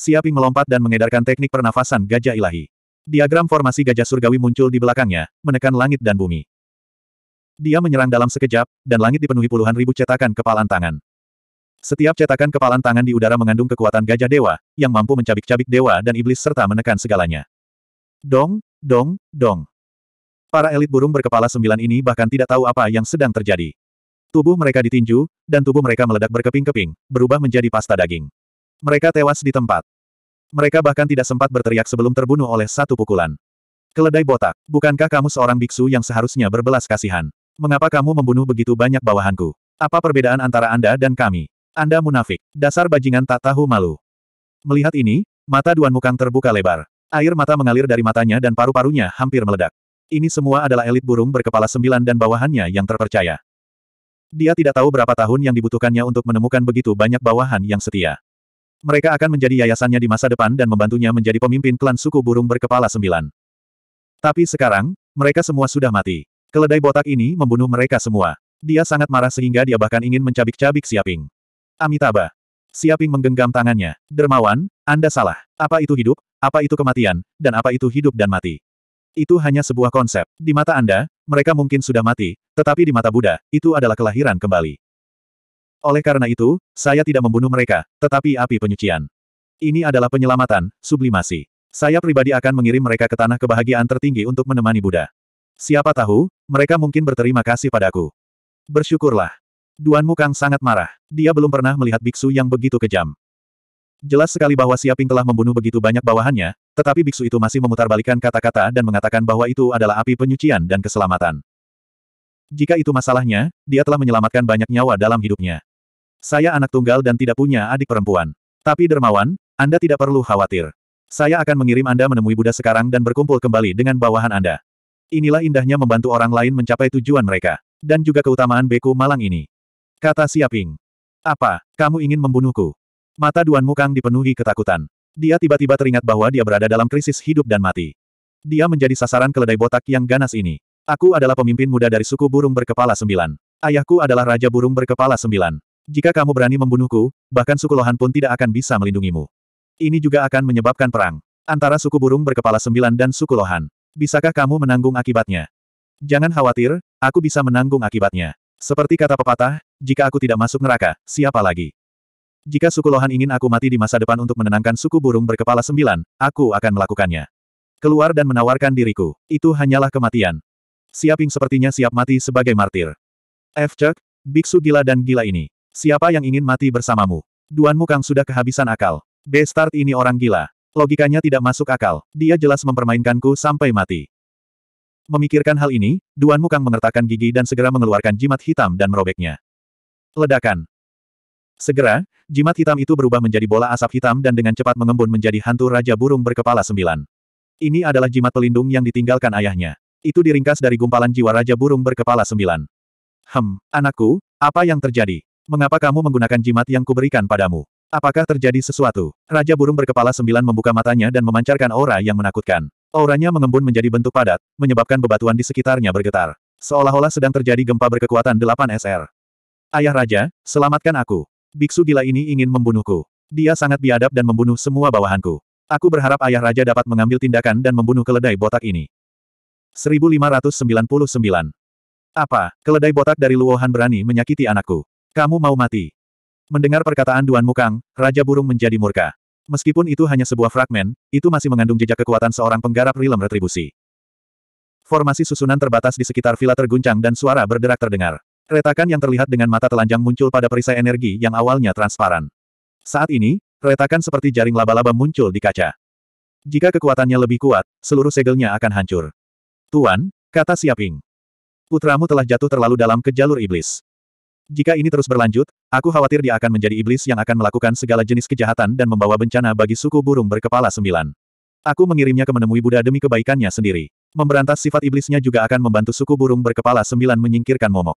Siapi melompat dan mengedarkan teknik pernafasan gajah ilahi. Diagram formasi gajah surgawi muncul di belakangnya, menekan langit dan bumi. Dia menyerang dalam sekejap, dan langit dipenuhi puluhan ribu cetakan kepalan tangan. Setiap cetakan kepalan tangan di udara mengandung kekuatan gajah dewa, yang mampu mencabik-cabik dewa dan iblis serta menekan segalanya. Dong, dong, dong. Para elit burung berkepala sembilan ini bahkan tidak tahu apa yang sedang terjadi. Tubuh mereka ditinju, dan tubuh mereka meledak berkeping-keping, berubah menjadi pasta daging. Mereka tewas di tempat. Mereka bahkan tidak sempat berteriak sebelum terbunuh oleh satu pukulan. Keledai botak, bukankah kamu seorang biksu yang seharusnya berbelas kasihan? Mengapa kamu membunuh begitu banyak bawahanku? Apa perbedaan antara Anda dan kami? Anda munafik, dasar bajingan tak tahu malu. Melihat ini, mata Duan Mukang terbuka lebar. Air mata mengalir dari matanya dan paru-parunya hampir meledak. Ini semua adalah elit burung berkepala sembilan dan bawahannya yang terpercaya. Dia tidak tahu berapa tahun yang dibutuhkannya untuk menemukan begitu banyak bawahan yang setia mereka akan menjadi yayasannya di masa depan dan membantunya menjadi pemimpin klan suku burung berkepala sembilan. Tapi sekarang, mereka semua sudah mati. Keledai botak ini membunuh mereka semua. Dia sangat marah sehingga dia bahkan ingin mencabik-cabik Siaping. Amitabha. Siaping menggenggam tangannya. Dermawan, Anda salah. Apa itu hidup, apa itu kematian, dan apa itu hidup dan mati. Itu hanya sebuah konsep. Di mata Anda, mereka mungkin sudah mati, tetapi di mata Buddha, itu adalah kelahiran kembali. Oleh karena itu, saya tidak membunuh mereka, tetapi api penyucian. Ini adalah penyelamatan, sublimasi. Saya pribadi akan mengirim mereka ke tanah kebahagiaan tertinggi untuk menemani Buddha. Siapa tahu, mereka mungkin berterima kasih padaku. Bersyukurlah. Duan Mukang sangat marah. Dia belum pernah melihat biksu yang begitu kejam. Jelas sekali bahwa Siaping telah membunuh begitu banyak bawahannya, tetapi biksu itu masih memutarbalikkan kata-kata dan mengatakan bahwa itu adalah api penyucian dan keselamatan. Jika itu masalahnya, dia telah menyelamatkan banyak nyawa dalam hidupnya. Saya anak tunggal dan tidak punya adik perempuan. Tapi dermawan, Anda tidak perlu khawatir. Saya akan mengirim Anda menemui Buddha sekarang dan berkumpul kembali dengan bawahan Anda. Inilah indahnya membantu orang lain mencapai tujuan mereka. Dan juga keutamaan beku malang ini. Kata Siaping. Apa, kamu ingin membunuhku? Mata Duan Mukang dipenuhi ketakutan. Dia tiba-tiba teringat bahwa dia berada dalam krisis hidup dan mati. Dia menjadi sasaran keledai botak yang ganas ini. Aku adalah pemimpin muda dari suku burung berkepala sembilan. Ayahku adalah raja burung berkepala sembilan. Jika kamu berani membunuhku, bahkan suku Lohan pun tidak akan bisa melindungimu. Ini juga akan menyebabkan perang. Antara suku burung berkepala sembilan dan suku Lohan. Bisakah kamu menanggung akibatnya? Jangan khawatir, aku bisa menanggung akibatnya. Seperti kata pepatah, jika aku tidak masuk neraka, siapa lagi? Jika suku Lohan ingin aku mati di masa depan untuk menenangkan suku burung berkepala sembilan, aku akan melakukannya. Keluar dan menawarkan diriku. Itu hanyalah kematian. Siaping sepertinya siap mati sebagai martir. F. Cek, biksu gila dan gila ini. Siapa yang ingin mati bersamamu? Duan Mukang sudah kehabisan akal. Bestart ini orang gila. Logikanya tidak masuk akal. Dia jelas mempermainkanku sampai mati. Memikirkan hal ini, Duan Mukang mengertakkan gigi dan segera mengeluarkan jimat hitam dan merobeknya. Ledakan. Segera, jimat hitam itu berubah menjadi bola asap hitam dan dengan cepat mengembun menjadi hantu Raja Burung berkepala sembilan. Ini adalah jimat pelindung yang ditinggalkan ayahnya. Itu diringkas dari gumpalan jiwa Raja Burung berkepala sembilan. Hem, anakku, apa yang terjadi? Mengapa kamu menggunakan jimat yang kuberikan padamu? Apakah terjadi sesuatu? Raja burung berkepala sembilan membuka matanya dan memancarkan aura yang menakutkan. Auranya mengembun menjadi bentuk padat, menyebabkan bebatuan di sekitarnya bergetar. Seolah-olah sedang terjadi gempa berkekuatan 8 SR. Ayah Raja, selamatkan aku. Biksu gila ini ingin membunuhku. Dia sangat biadab dan membunuh semua bawahanku. Aku berharap ayah raja dapat mengambil tindakan dan membunuh keledai botak ini. 1599. Apa, keledai botak dari Luohan berani menyakiti anakku? Kamu mau mati. Mendengar perkataan Duan Mukang, Raja Burung menjadi murka. Meskipun itu hanya sebuah fragmen, itu masih mengandung jejak kekuatan seorang penggarap rilem retribusi. Formasi susunan terbatas di sekitar villa terguncang dan suara berderak terdengar. Retakan yang terlihat dengan mata telanjang muncul pada perisai energi yang awalnya transparan. Saat ini, retakan seperti jaring laba-laba muncul di kaca. Jika kekuatannya lebih kuat, seluruh segelnya akan hancur. Tuan, kata Siaping. Putramu telah jatuh terlalu dalam ke jalur iblis. Jika ini terus berlanjut, aku khawatir dia akan menjadi iblis yang akan melakukan segala jenis kejahatan dan membawa bencana bagi suku burung berkepala sembilan. Aku mengirimnya ke menemui Buddha demi kebaikannya sendiri. Memberantas sifat iblisnya juga akan membantu suku burung berkepala sembilan menyingkirkan momok.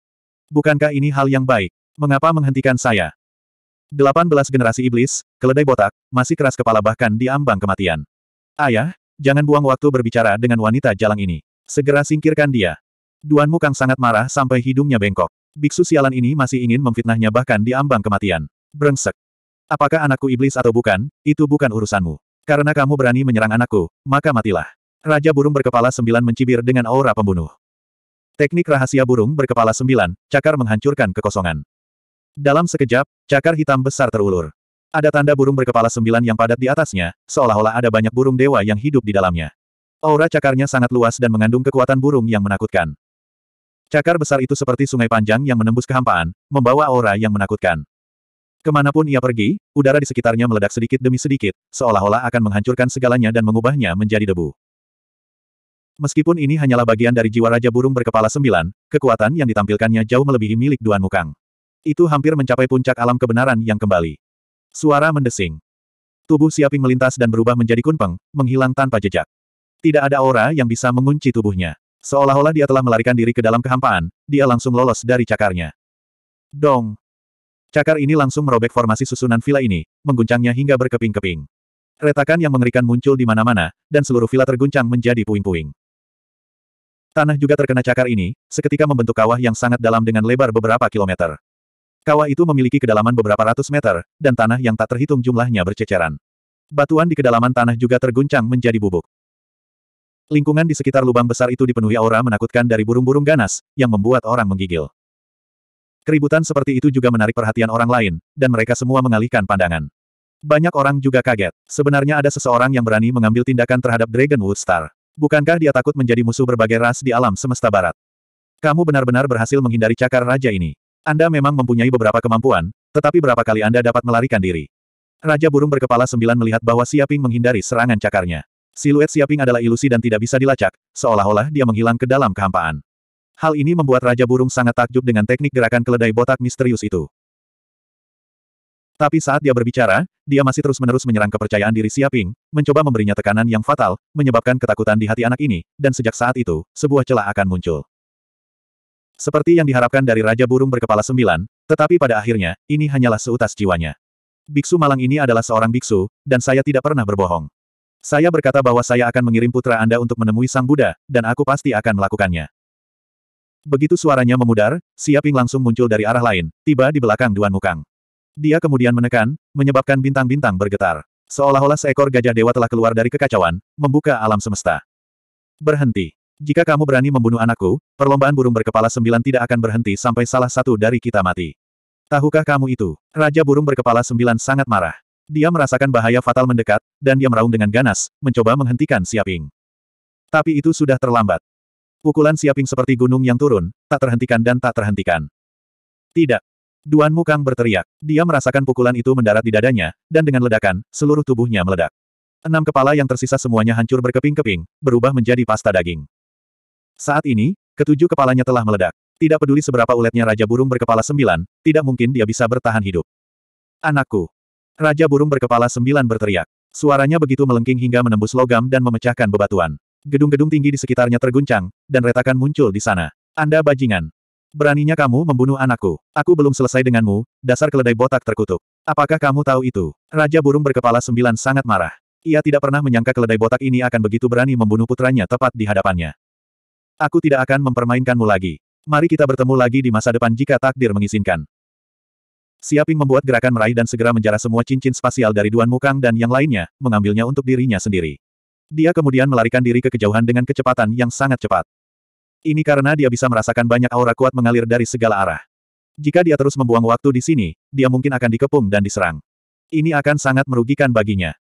Bukankah ini hal yang baik? Mengapa menghentikan saya? 18 generasi iblis, keledai botak, masih keras kepala bahkan di ambang kematian. Ayah, jangan buang waktu berbicara dengan wanita jalang ini. Segera singkirkan dia. Duan Mukang sangat marah sampai hidungnya bengkok. Biksu sialan ini masih ingin memfitnahnya bahkan di ambang kematian. Brengsek. Apakah anakku iblis atau bukan, itu bukan urusanmu. Karena kamu berani menyerang anakku, maka matilah. Raja burung berkepala sembilan mencibir dengan aura pembunuh. Teknik rahasia burung berkepala sembilan, cakar menghancurkan kekosongan. Dalam sekejap, cakar hitam besar terulur. Ada tanda burung berkepala sembilan yang padat di atasnya, seolah-olah ada banyak burung dewa yang hidup di dalamnya. Aura cakarnya sangat luas dan mengandung kekuatan burung yang menakutkan. Cakar besar itu seperti sungai panjang yang menembus kehampaan, membawa aura yang menakutkan. Kemanapun ia pergi, udara di sekitarnya meledak sedikit demi sedikit, seolah-olah akan menghancurkan segalanya dan mengubahnya menjadi debu. Meskipun ini hanyalah bagian dari jiwa Raja Burung berkepala sembilan, kekuatan yang ditampilkannya jauh melebihi milik Duan Mukang. Itu hampir mencapai puncak alam kebenaran yang kembali. Suara mendesing. Tubuh Siaping melintas dan berubah menjadi kunpeng, menghilang tanpa jejak. Tidak ada aura yang bisa mengunci tubuhnya. Seolah-olah dia telah melarikan diri ke dalam kehampaan, dia langsung lolos dari cakarnya. Dong! Cakar ini langsung merobek formasi susunan villa ini, mengguncangnya hingga berkeping-keping. Retakan yang mengerikan muncul di mana-mana, dan seluruh villa terguncang menjadi puing-puing. Tanah juga terkena cakar ini, seketika membentuk kawah yang sangat dalam dengan lebar beberapa kilometer. Kawah itu memiliki kedalaman beberapa ratus meter, dan tanah yang tak terhitung jumlahnya berceceran. Batuan di kedalaman tanah juga terguncang menjadi bubuk. Lingkungan di sekitar lubang besar itu dipenuhi aura menakutkan dari burung-burung ganas, yang membuat orang menggigil. Keributan seperti itu juga menarik perhatian orang lain, dan mereka semua mengalihkan pandangan. Banyak orang juga kaget. Sebenarnya ada seseorang yang berani mengambil tindakan terhadap Dragonwood Star. Bukankah dia takut menjadi musuh berbagai ras di alam semesta barat? Kamu benar-benar berhasil menghindari cakar raja ini. Anda memang mempunyai beberapa kemampuan, tetapi berapa kali Anda dapat melarikan diri? Raja burung berkepala sembilan melihat bahwa Siaping menghindari serangan cakarnya. Siluet Siaping adalah ilusi dan tidak bisa dilacak, seolah-olah dia menghilang ke dalam kehampaan. Hal ini membuat Raja Burung sangat takjub dengan teknik gerakan keledai botak misterius itu. Tapi saat dia berbicara, dia masih terus-menerus menyerang kepercayaan diri Siaping, mencoba memberinya tekanan yang fatal, menyebabkan ketakutan di hati anak ini, dan sejak saat itu, sebuah celah akan muncul. Seperti yang diharapkan dari Raja Burung berkepala sembilan, tetapi pada akhirnya, ini hanyalah seutas jiwanya. Biksu malang ini adalah seorang biksu, dan saya tidak pernah berbohong. Saya berkata bahwa saya akan mengirim putra Anda untuk menemui Sang Buddha, dan aku pasti akan melakukannya. Begitu suaranya memudar, Siaping langsung muncul dari arah lain, tiba di belakang Duan Mukang. Dia kemudian menekan, menyebabkan bintang-bintang bergetar. Seolah-olah seekor gajah dewa telah keluar dari kekacauan, membuka alam semesta. Berhenti. Jika kamu berani membunuh anakku, perlombaan burung berkepala sembilan tidak akan berhenti sampai salah satu dari kita mati. Tahukah kamu itu? Raja burung berkepala sembilan sangat marah. Dia merasakan bahaya fatal mendekat, dan dia meraung dengan ganas, mencoba menghentikan Siaping. Tapi itu sudah terlambat. Pukulan Siaping seperti gunung yang turun, tak terhentikan dan tak terhentikan. Tidak. Duan Mukang berteriak. Dia merasakan pukulan itu mendarat di dadanya, dan dengan ledakan, seluruh tubuhnya meledak. Enam kepala yang tersisa semuanya hancur berkeping-keping, berubah menjadi pasta daging. Saat ini, ketujuh kepalanya telah meledak. Tidak peduli seberapa uletnya Raja Burung berkepala sembilan, tidak mungkin dia bisa bertahan hidup. Anakku. Raja burung berkepala sembilan berteriak. Suaranya begitu melengking hingga menembus logam dan memecahkan bebatuan. Gedung-gedung tinggi di sekitarnya terguncang, dan retakan muncul di sana. Anda bajingan. Beraninya kamu membunuh anakku. Aku belum selesai denganmu, dasar keledai botak terkutuk. Apakah kamu tahu itu? Raja burung berkepala sembilan sangat marah. Ia tidak pernah menyangka keledai botak ini akan begitu berani membunuh putranya tepat di hadapannya. Aku tidak akan mempermainkanmu lagi. Mari kita bertemu lagi di masa depan jika takdir mengizinkan. Siaping membuat gerakan meraih dan segera menjarah semua cincin spasial dari Duan Mukang dan yang lainnya, mengambilnya untuk dirinya sendiri. Dia kemudian melarikan diri ke kejauhan dengan kecepatan yang sangat cepat. Ini karena dia bisa merasakan banyak aura kuat mengalir dari segala arah. Jika dia terus membuang waktu di sini, dia mungkin akan dikepung dan diserang. Ini akan sangat merugikan baginya.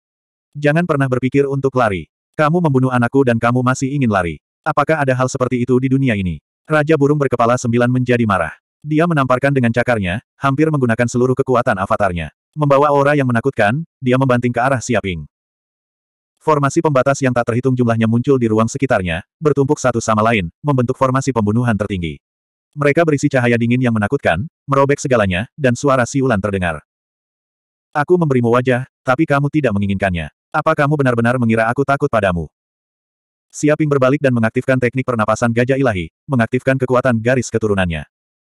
Jangan pernah berpikir untuk lari. Kamu membunuh anakku dan kamu masih ingin lari. Apakah ada hal seperti itu di dunia ini? Raja burung berkepala sembilan menjadi marah. Dia menamparkan dengan cakarnya, hampir menggunakan seluruh kekuatan avatarnya. Membawa aura yang menakutkan, dia membanting ke arah Siaping. Formasi pembatas yang tak terhitung jumlahnya muncul di ruang sekitarnya, bertumpuk satu sama lain, membentuk formasi pembunuhan tertinggi. Mereka berisi cahaya dingin yang menakutkan, merobek segalanya, dan suara siulan terdengar. Aku memberimu wajah, tapi kamu tidak menginginkannya. Apa kamu benar-benar mengira aku takut padamu? Siaping berbalik dan mengaktifkan teknik pernapasan gajah ilahi, mengaktifkan kekuatan garis keturunannya.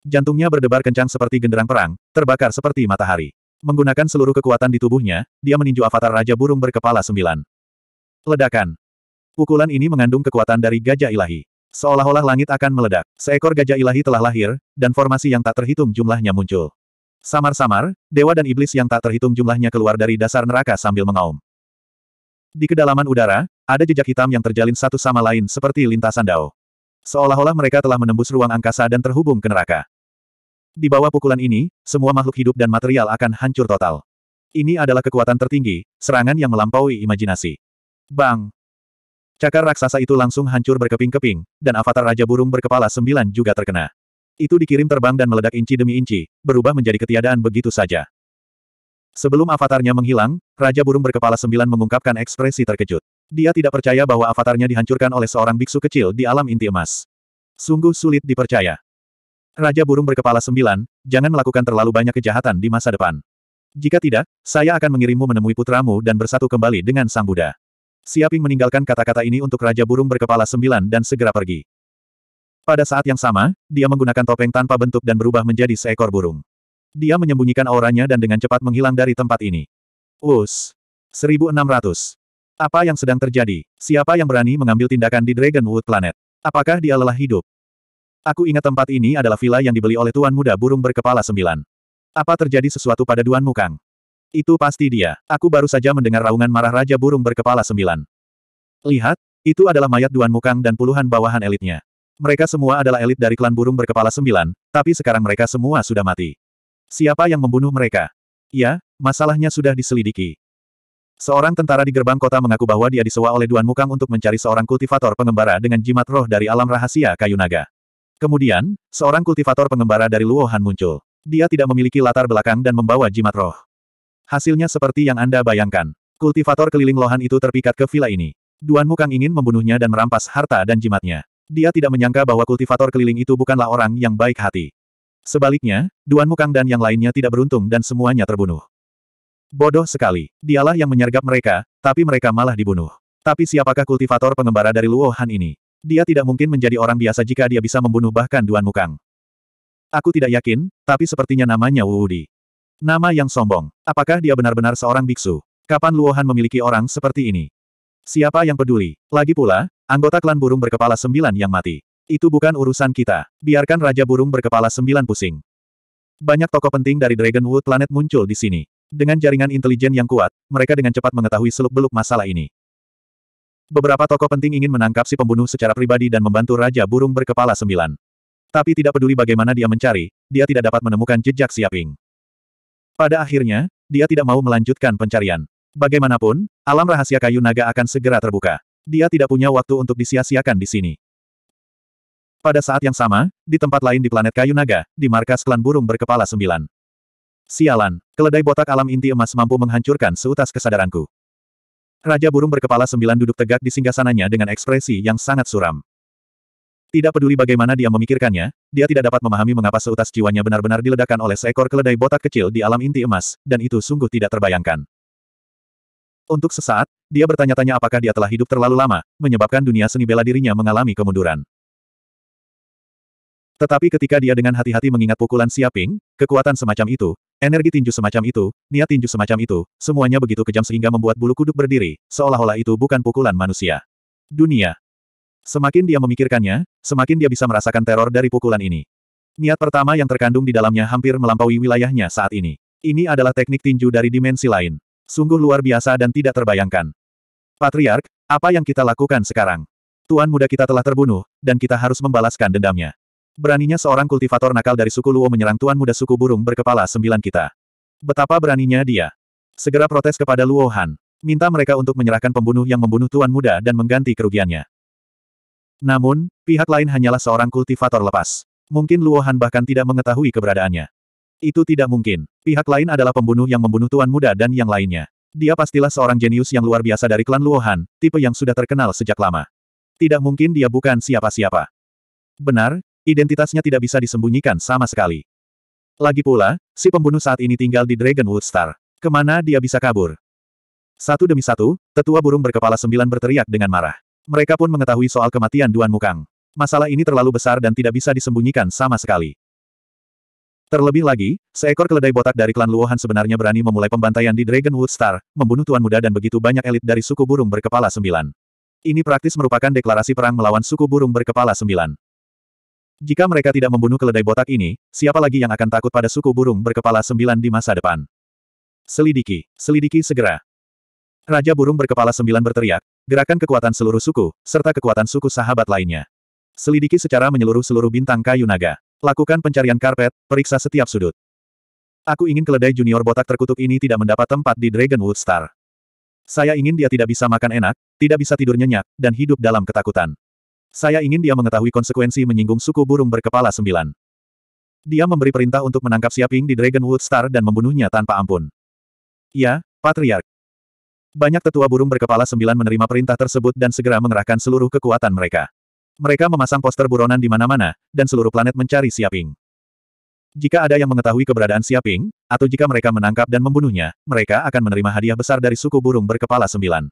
Jantungnya berdebar kencang seperti genderang perang, terbakar seperti matahari. Menggunakan seluruh kekuatan di tubuhnya, dia meninju avatar Raja Burung berkepala sembilan. Ledakan. Pukulan ini mengandung kekuatan dari gajah ilahi. Seolah-olah langit akan meledak, seekor gajah ilahi telah lahir, dan formasi yang tak terhitung jumlahnya muncul. Samar-samar, dewa dan iblis yang tak terhitung jumlahnya keluar dari dasar neraka sambil mengaum. Di kedalaman udara, ada jejak hitam yang terjalin satu sama lain seperti lintasan dao. Seolah-olah mereka telah menembus ruang angkasa dan terhubung ke neraka. Di bawah pukulan ini, semua makhluk hidup dan material akan hancur total. Ini adalah kekuatan tertinggi, serangan yang melampaui imajinasi. Bang! Cakar raksasa itu langsung hancur berkeping-keping, dan avatar Raja Burung berkepala sembilan juga terkena. Itu dikirim terbang dan meledak inci demi inci, berubah menjadi ketiadaan begitu saja. Sebelum avatarnya menghilang, Raja Burung berkepala sembilan mengungkapkan ekspresi terkejut. Dia tidak percaya bahwa avatarnya dihancurkan oleh seorang biksu kecil di alam inti emas. Sungguh sulit dipercaya. Raja burung berkepala sembilan, jangan melakukan terlalu banyak kejahatan di masa depan. Jika tidak, saya akan mengirimmu menemui putramu dan bersatu kembali dengan Sang Buddha. Siaping meninggalkan kata-kata ini untuk Raja burung berkepala sembilan dan segera pergi. Pada saat yang sama, dia menggunakan topeng tanpa bentuk dan berubah menjadi seekor burung. Dia menyembunyikan auranya dan dengan cepat menghilang dari tempat ini. Us. 1600. Apa yang sedang terjadi? Siapa yang berani mengambil tindakan di Dragonwood Planet? Apakah dia lelah hidup? Aku ingat tempat ini adalah villa yang dibeli oleh tuan muda burung berkepala sembilan. Apa terjadi sesuatu pada Duan Mukang? Itu pasti dia. Aku baru saja mendengar raungan marah Raja Burung Berkepala Sembilan. Lihat, itu adalah mayat Duan Mukang dan puluhan bawahan elitnya. Mereka semua adalah elit dari klan Burung Berkepala Sembilan, tapi sekarang mereka semua sudah mati. Siapa yang membunuh mereka? Ya, masalahnya sudah diselidiki. Seorang tentara di gerbang kota mengaku bahwa dia disewa oleh Duan Mukang untuk mencari seorang kultivator pengembara dengan jimat roh dari alam rahasia kayu naga. Kemudian, seorang kultivator pengembara dari Luohan muncul. Dia tidak memiliki latar belakang dan membawa jimat roh. Hasilnya seperti yang Anda bayangkan. Kultivator keliling Lohan itu terpikat ke villa ini. Duan Mukang ingin membunuhnya dan merampas harta dan jimatnya. Dia tidak menyangka bahwa kultivator keliling itu bukanlah orang yang baik hati. Sebaliknya, Duan Mukang dan yang lainnya tidak beruntung dan semuanya terbunuh. Bodoh sekali, dialah yang menyergap mereka, tapi mereka malah dibunuh. Tapi siapakah kultivator pengembara dari Luohan ini? Dia tidak mungkin menjadi orang biasa jika dia bisa membunuh bahkan Duan Mukang. Aku tidak yakin, tapi sepertinya namanya Wu Wudi. Nama yang sombong. Apakah dia benar-benar seorang biksu? Kapan Luohan memiliki orang seperti ini? Siapa yang peduli? Lagi pula, anggota klan burung berkepala sembilan yang mati. Itu bukan urusan kita. Biarkan Raja Burung berkepala sembilan pusing. Banyak tokoh penting dari Dragon Dragonwood Planet muncul di sini. Dengan jaringan intelijen yang kuat, mereka dengan cepat mengetahui seluk-beluk masalah ini. Beberapa tokoh penting ingin menangkap si pembunuh secara pribadi dan membantu Raja Burung berkepala sembilan. Tapi tidak peduli bagaimana dia mencari, dia tidak dapat menemukan jejak Siaping. Pada akhirnya, dia tidak mau melanjutkan pencarian. Bagaimanapun, alam rahasia kayu naga akan segera terbuka. Dia tidak punya waktu untuk disia-siakan di sini. Pada saat yang sama, di tempat lain di planet kayu naga, di markas klan burung berkepala sembilan. Sialan, keledai botak alam inti emas mampu menghancurkan seutas kesadaranku. Raja burung berkepala sembilan duduk tegak di singgasananya dengan ekspresi yang sangat suram. Tidak peduli bagaimana dia memikirkannya, dia tidak dapat memahami mengapa seutas jiwanya benar-benar diledakkan oleh seekor keledai botak kecil di alam inti emas, dan itu sungguh tidak terbayangkan. Untuk sesaat, dia bertanya-tanya apakah dia telah hidup terlalu lama, menyebabkan dunia seni bela dirinya mengalami kemunduran. Tetapi ketika dia dengan hati-hati mengingat pukulan Siaping, kekuatan semacam itu, energi tinju semacam itu, niat tinju semacam itu, semuanya begitu kejam sehingga membuat bulu kuduk berdiri, seolah-olah itu bukan pukulan manusia. Dunia. Semakin dia memikirkannya, semakin dia bisa merasakan teror dari pukulan ini. Niat pertama yang terkandung di dalamnya hampir melampaui wilayahnya saat ini. Ini adalah teknik tinju dari dimensi lain. Sungguh luar biasa dan tidak terbayangkan. Patriark, apa yang kita lakukan sekarang? Tuan muda kita telah terbunuh, dan kita harus membalaskan dendamnya. Beraninya seorang kultivator nakal dari suku Luo menyerang tuan muda suku burung berkepala sembilan kita. Betapa beraninya dia. Segera protes kepada Luo Han. Minta mereka untuk menyerahkan pembunuh yang membunuh tuan muda dan mengganti kerugiannya. Namun, pihak lain hanyalah seorang kultivator lepas. Mungkin Luo Han bahkan tidak mengetahui keberadaannya. Itu tidak mungkin. Pihak lain adalah pembunuh yang membunuh tuan muda dan yang lainnya. Dia pastilah seorang jenius yang luar biasa dari klan Luo Han, tipe yang sudah terkenal sejak lama. Tidak mungkin dia bukan siapa-siapa. Benar, identitasnya tidak bisa disembunyikan sama sekali. Lagi pula, si pembunuh saat ini tinggal di Dragonwood Star. Kemana dia bisa kabur? Satu demi satu, tetua burung berkepala sembilan berteriak dengan marah. Mereka pun mengetahui soal kematian Duan Mukang. Masalah ini terlalu besar dan tidak bisa disembunyikan sama sekali. Terlebih lagi, seekor keledai botak dari klan Luohan sebenarnya berani memulai pembantaian di Dragonwood Star, membunuh Tuan Muda dan begitu banyak elit dari suku burung berkepala sembilan. Ini praktis merupakan deklarasi perang melawan suku burung berkepala sembilan. Jika mereka tidak membunuh keledai botak ini, siapa lagi yang akan takut pada suku burung berkepala sembilan di masa depan? Selidiki, selidiki segera. Raja burung berkepala sembilan berteriak, gerakan kekuatan seluruh suku, serta kekuatan suku sahabat lainnya. Selidiki secara menyeluruh seluruh bintang kayu naga. Lakukan pencarian karpet, periksa setiap sudut. Aku ingin keledai junior botak terkutuk ini tidak mendapat tempat di Dragonwood Star. Saya ingin dia tidak bisa makan enak, tidak bisa tidur nyenyak, dan hidup dalam ketakutan. Saya ingin dia mengetahui konsekuensi menyinggung suku burung berkepala sembilan. Dia memberi perintah untuk menangkap Siaping di Dragonwood Star dan membunuhnya tanpa ampun. Ya, Patriark. Banyak tetua burung berkepala sembilan menerima perintah tersebut dan segera mengerahkan seluruh kekuatan mereka. Mereka memasang poster buronan di mana-mana, dan seluruh planet mencari Siaping. Jika ada yang mengetahui keberadaan Siaping, atau jika mereka menangkap dan membunuhnya, mereka akan menerima hadiah besar dari suku burung berkepala sembilan.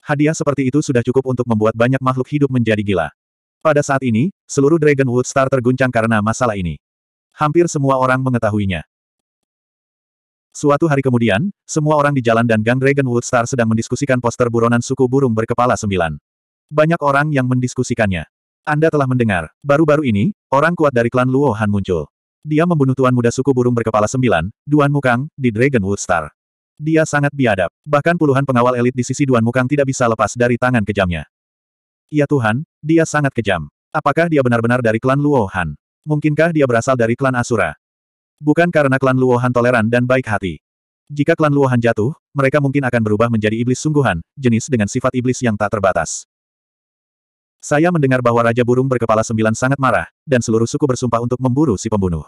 Hadiah seperti itu sudah cukup untuk membuat banyak makhluk hidup menjadi gila. Pada saat ini, seluruh Dragonwood Star terguncang karena masalah ini. Hampir semua orang mengetahuinya. Suatu hari kemudian, semua orang di jalan dan gang Dragonwood Star sedang mendiskusikan poster buronan suku burung berkepala sembilan. Banyak orang yang mendiskusikannya. Anda telah mendengar, baru-baru ini, orang kuat dari klan Luo Han muncul. Dia membunuh tuan muda suku burung berkepala sembilan, Duan Mukang, di Dragonwood Star. Dia sangat biadab. Bahkan puluhan pengawal elit di sisi Duan Mukang tidak bisa lepas dari tangan kejamnya. Ya Tuhan, dia sangat kejam. Apakah dia benar-benar dari klan Luohan? Mungkinkah dia berasal dari klan Asura? Bukan karena klan Luohan toleran dan baik hati. Jika klan Luohan jatuh, mereka mungkin akan berubah menjadi iblis sungguhan, jenis dengan sifat iblis yang tak terbatas. Saya mendengar bahwa Raja Burung berkepala sembilan sangat marah, dan seluruh suku bersumpah untuk memburu si pembunuh.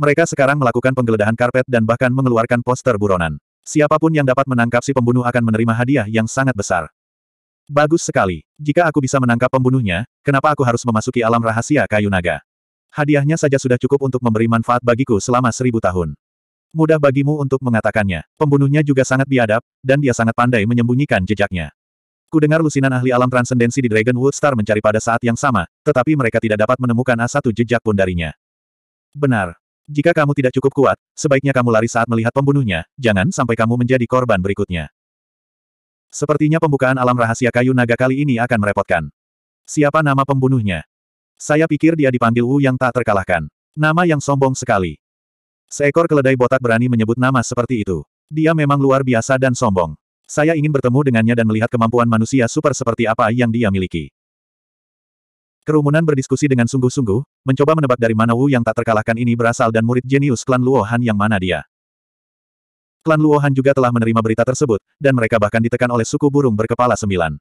Mereka sekarang melakukan penggeledahan karpet dan bahkan mengeluarkan poster buronan. Siapapun yang dapat menangkap si pembunuh akan menerima hadiah yang sangat besar. Bagus sekali. Jika aku bisa menangkap pembunuhnya, kenapa aku harus memasuki alam rahasia kayu naga? Hadiahnya saja sudah cukup untuk memberi manfaat bagiku selama seribu tahun. Mudah bagimu untuk mengatakannya. Pembunuhnya juga sangat biadab, dan dia sangat pandai menyembunyikan jejaknya. Ku dengar lusinan ahli alam transendensi di Dragonwood Star mencari pada saat yang sama, tetapi mereka tidak dapat menemukan A1 jejak pun darinya. Benar, jika kamu tidak cukup kuat, sebaiknya kamu lari saat melihat pembunuhnya, jangan sampai kamu menjadi korban berikutnya. Sepertinya pembukaan alam rahasia kayu naga kali ini akan merepotkan. Siapa nama pembunuhnya? Saya pikir dia dipanggil Wu yang tak terkalahkan. Nama yang sombong sekali. Seekor keledai botak berani menyebut nama seperti itu. Dia memang luar biasa dan sombong. Saya ingin bertemu dengannya dan melihat kemampuan manusia super seperti apa yang dia miliki. Kerumunan berdiskusi dengan sungguh-sungguh, mencoba menebak dari mana Wu yang tak terkalahkan ini berasal dan murid jenius klan Luohan yang mana dia. Klan Luohan juga telah menerima berita tersebut, dan mereka bahkan ditekan oleh suku burung berkepala sembilan.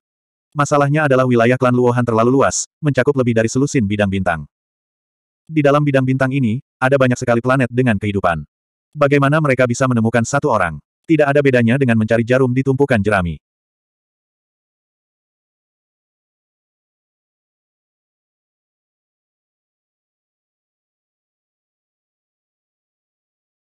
Masalahnya adalah wilayah klan Luohan terlalu luas, mencakup lebih dari selusin bidang bintang. Di dalam bidang bintang ini, ada banyak sekali planet dengan kehidupan. Bagaimana mereka bisa menemukan satu orang? Tidak ada bedanya dengan mencari jarum di tumpukan jerami.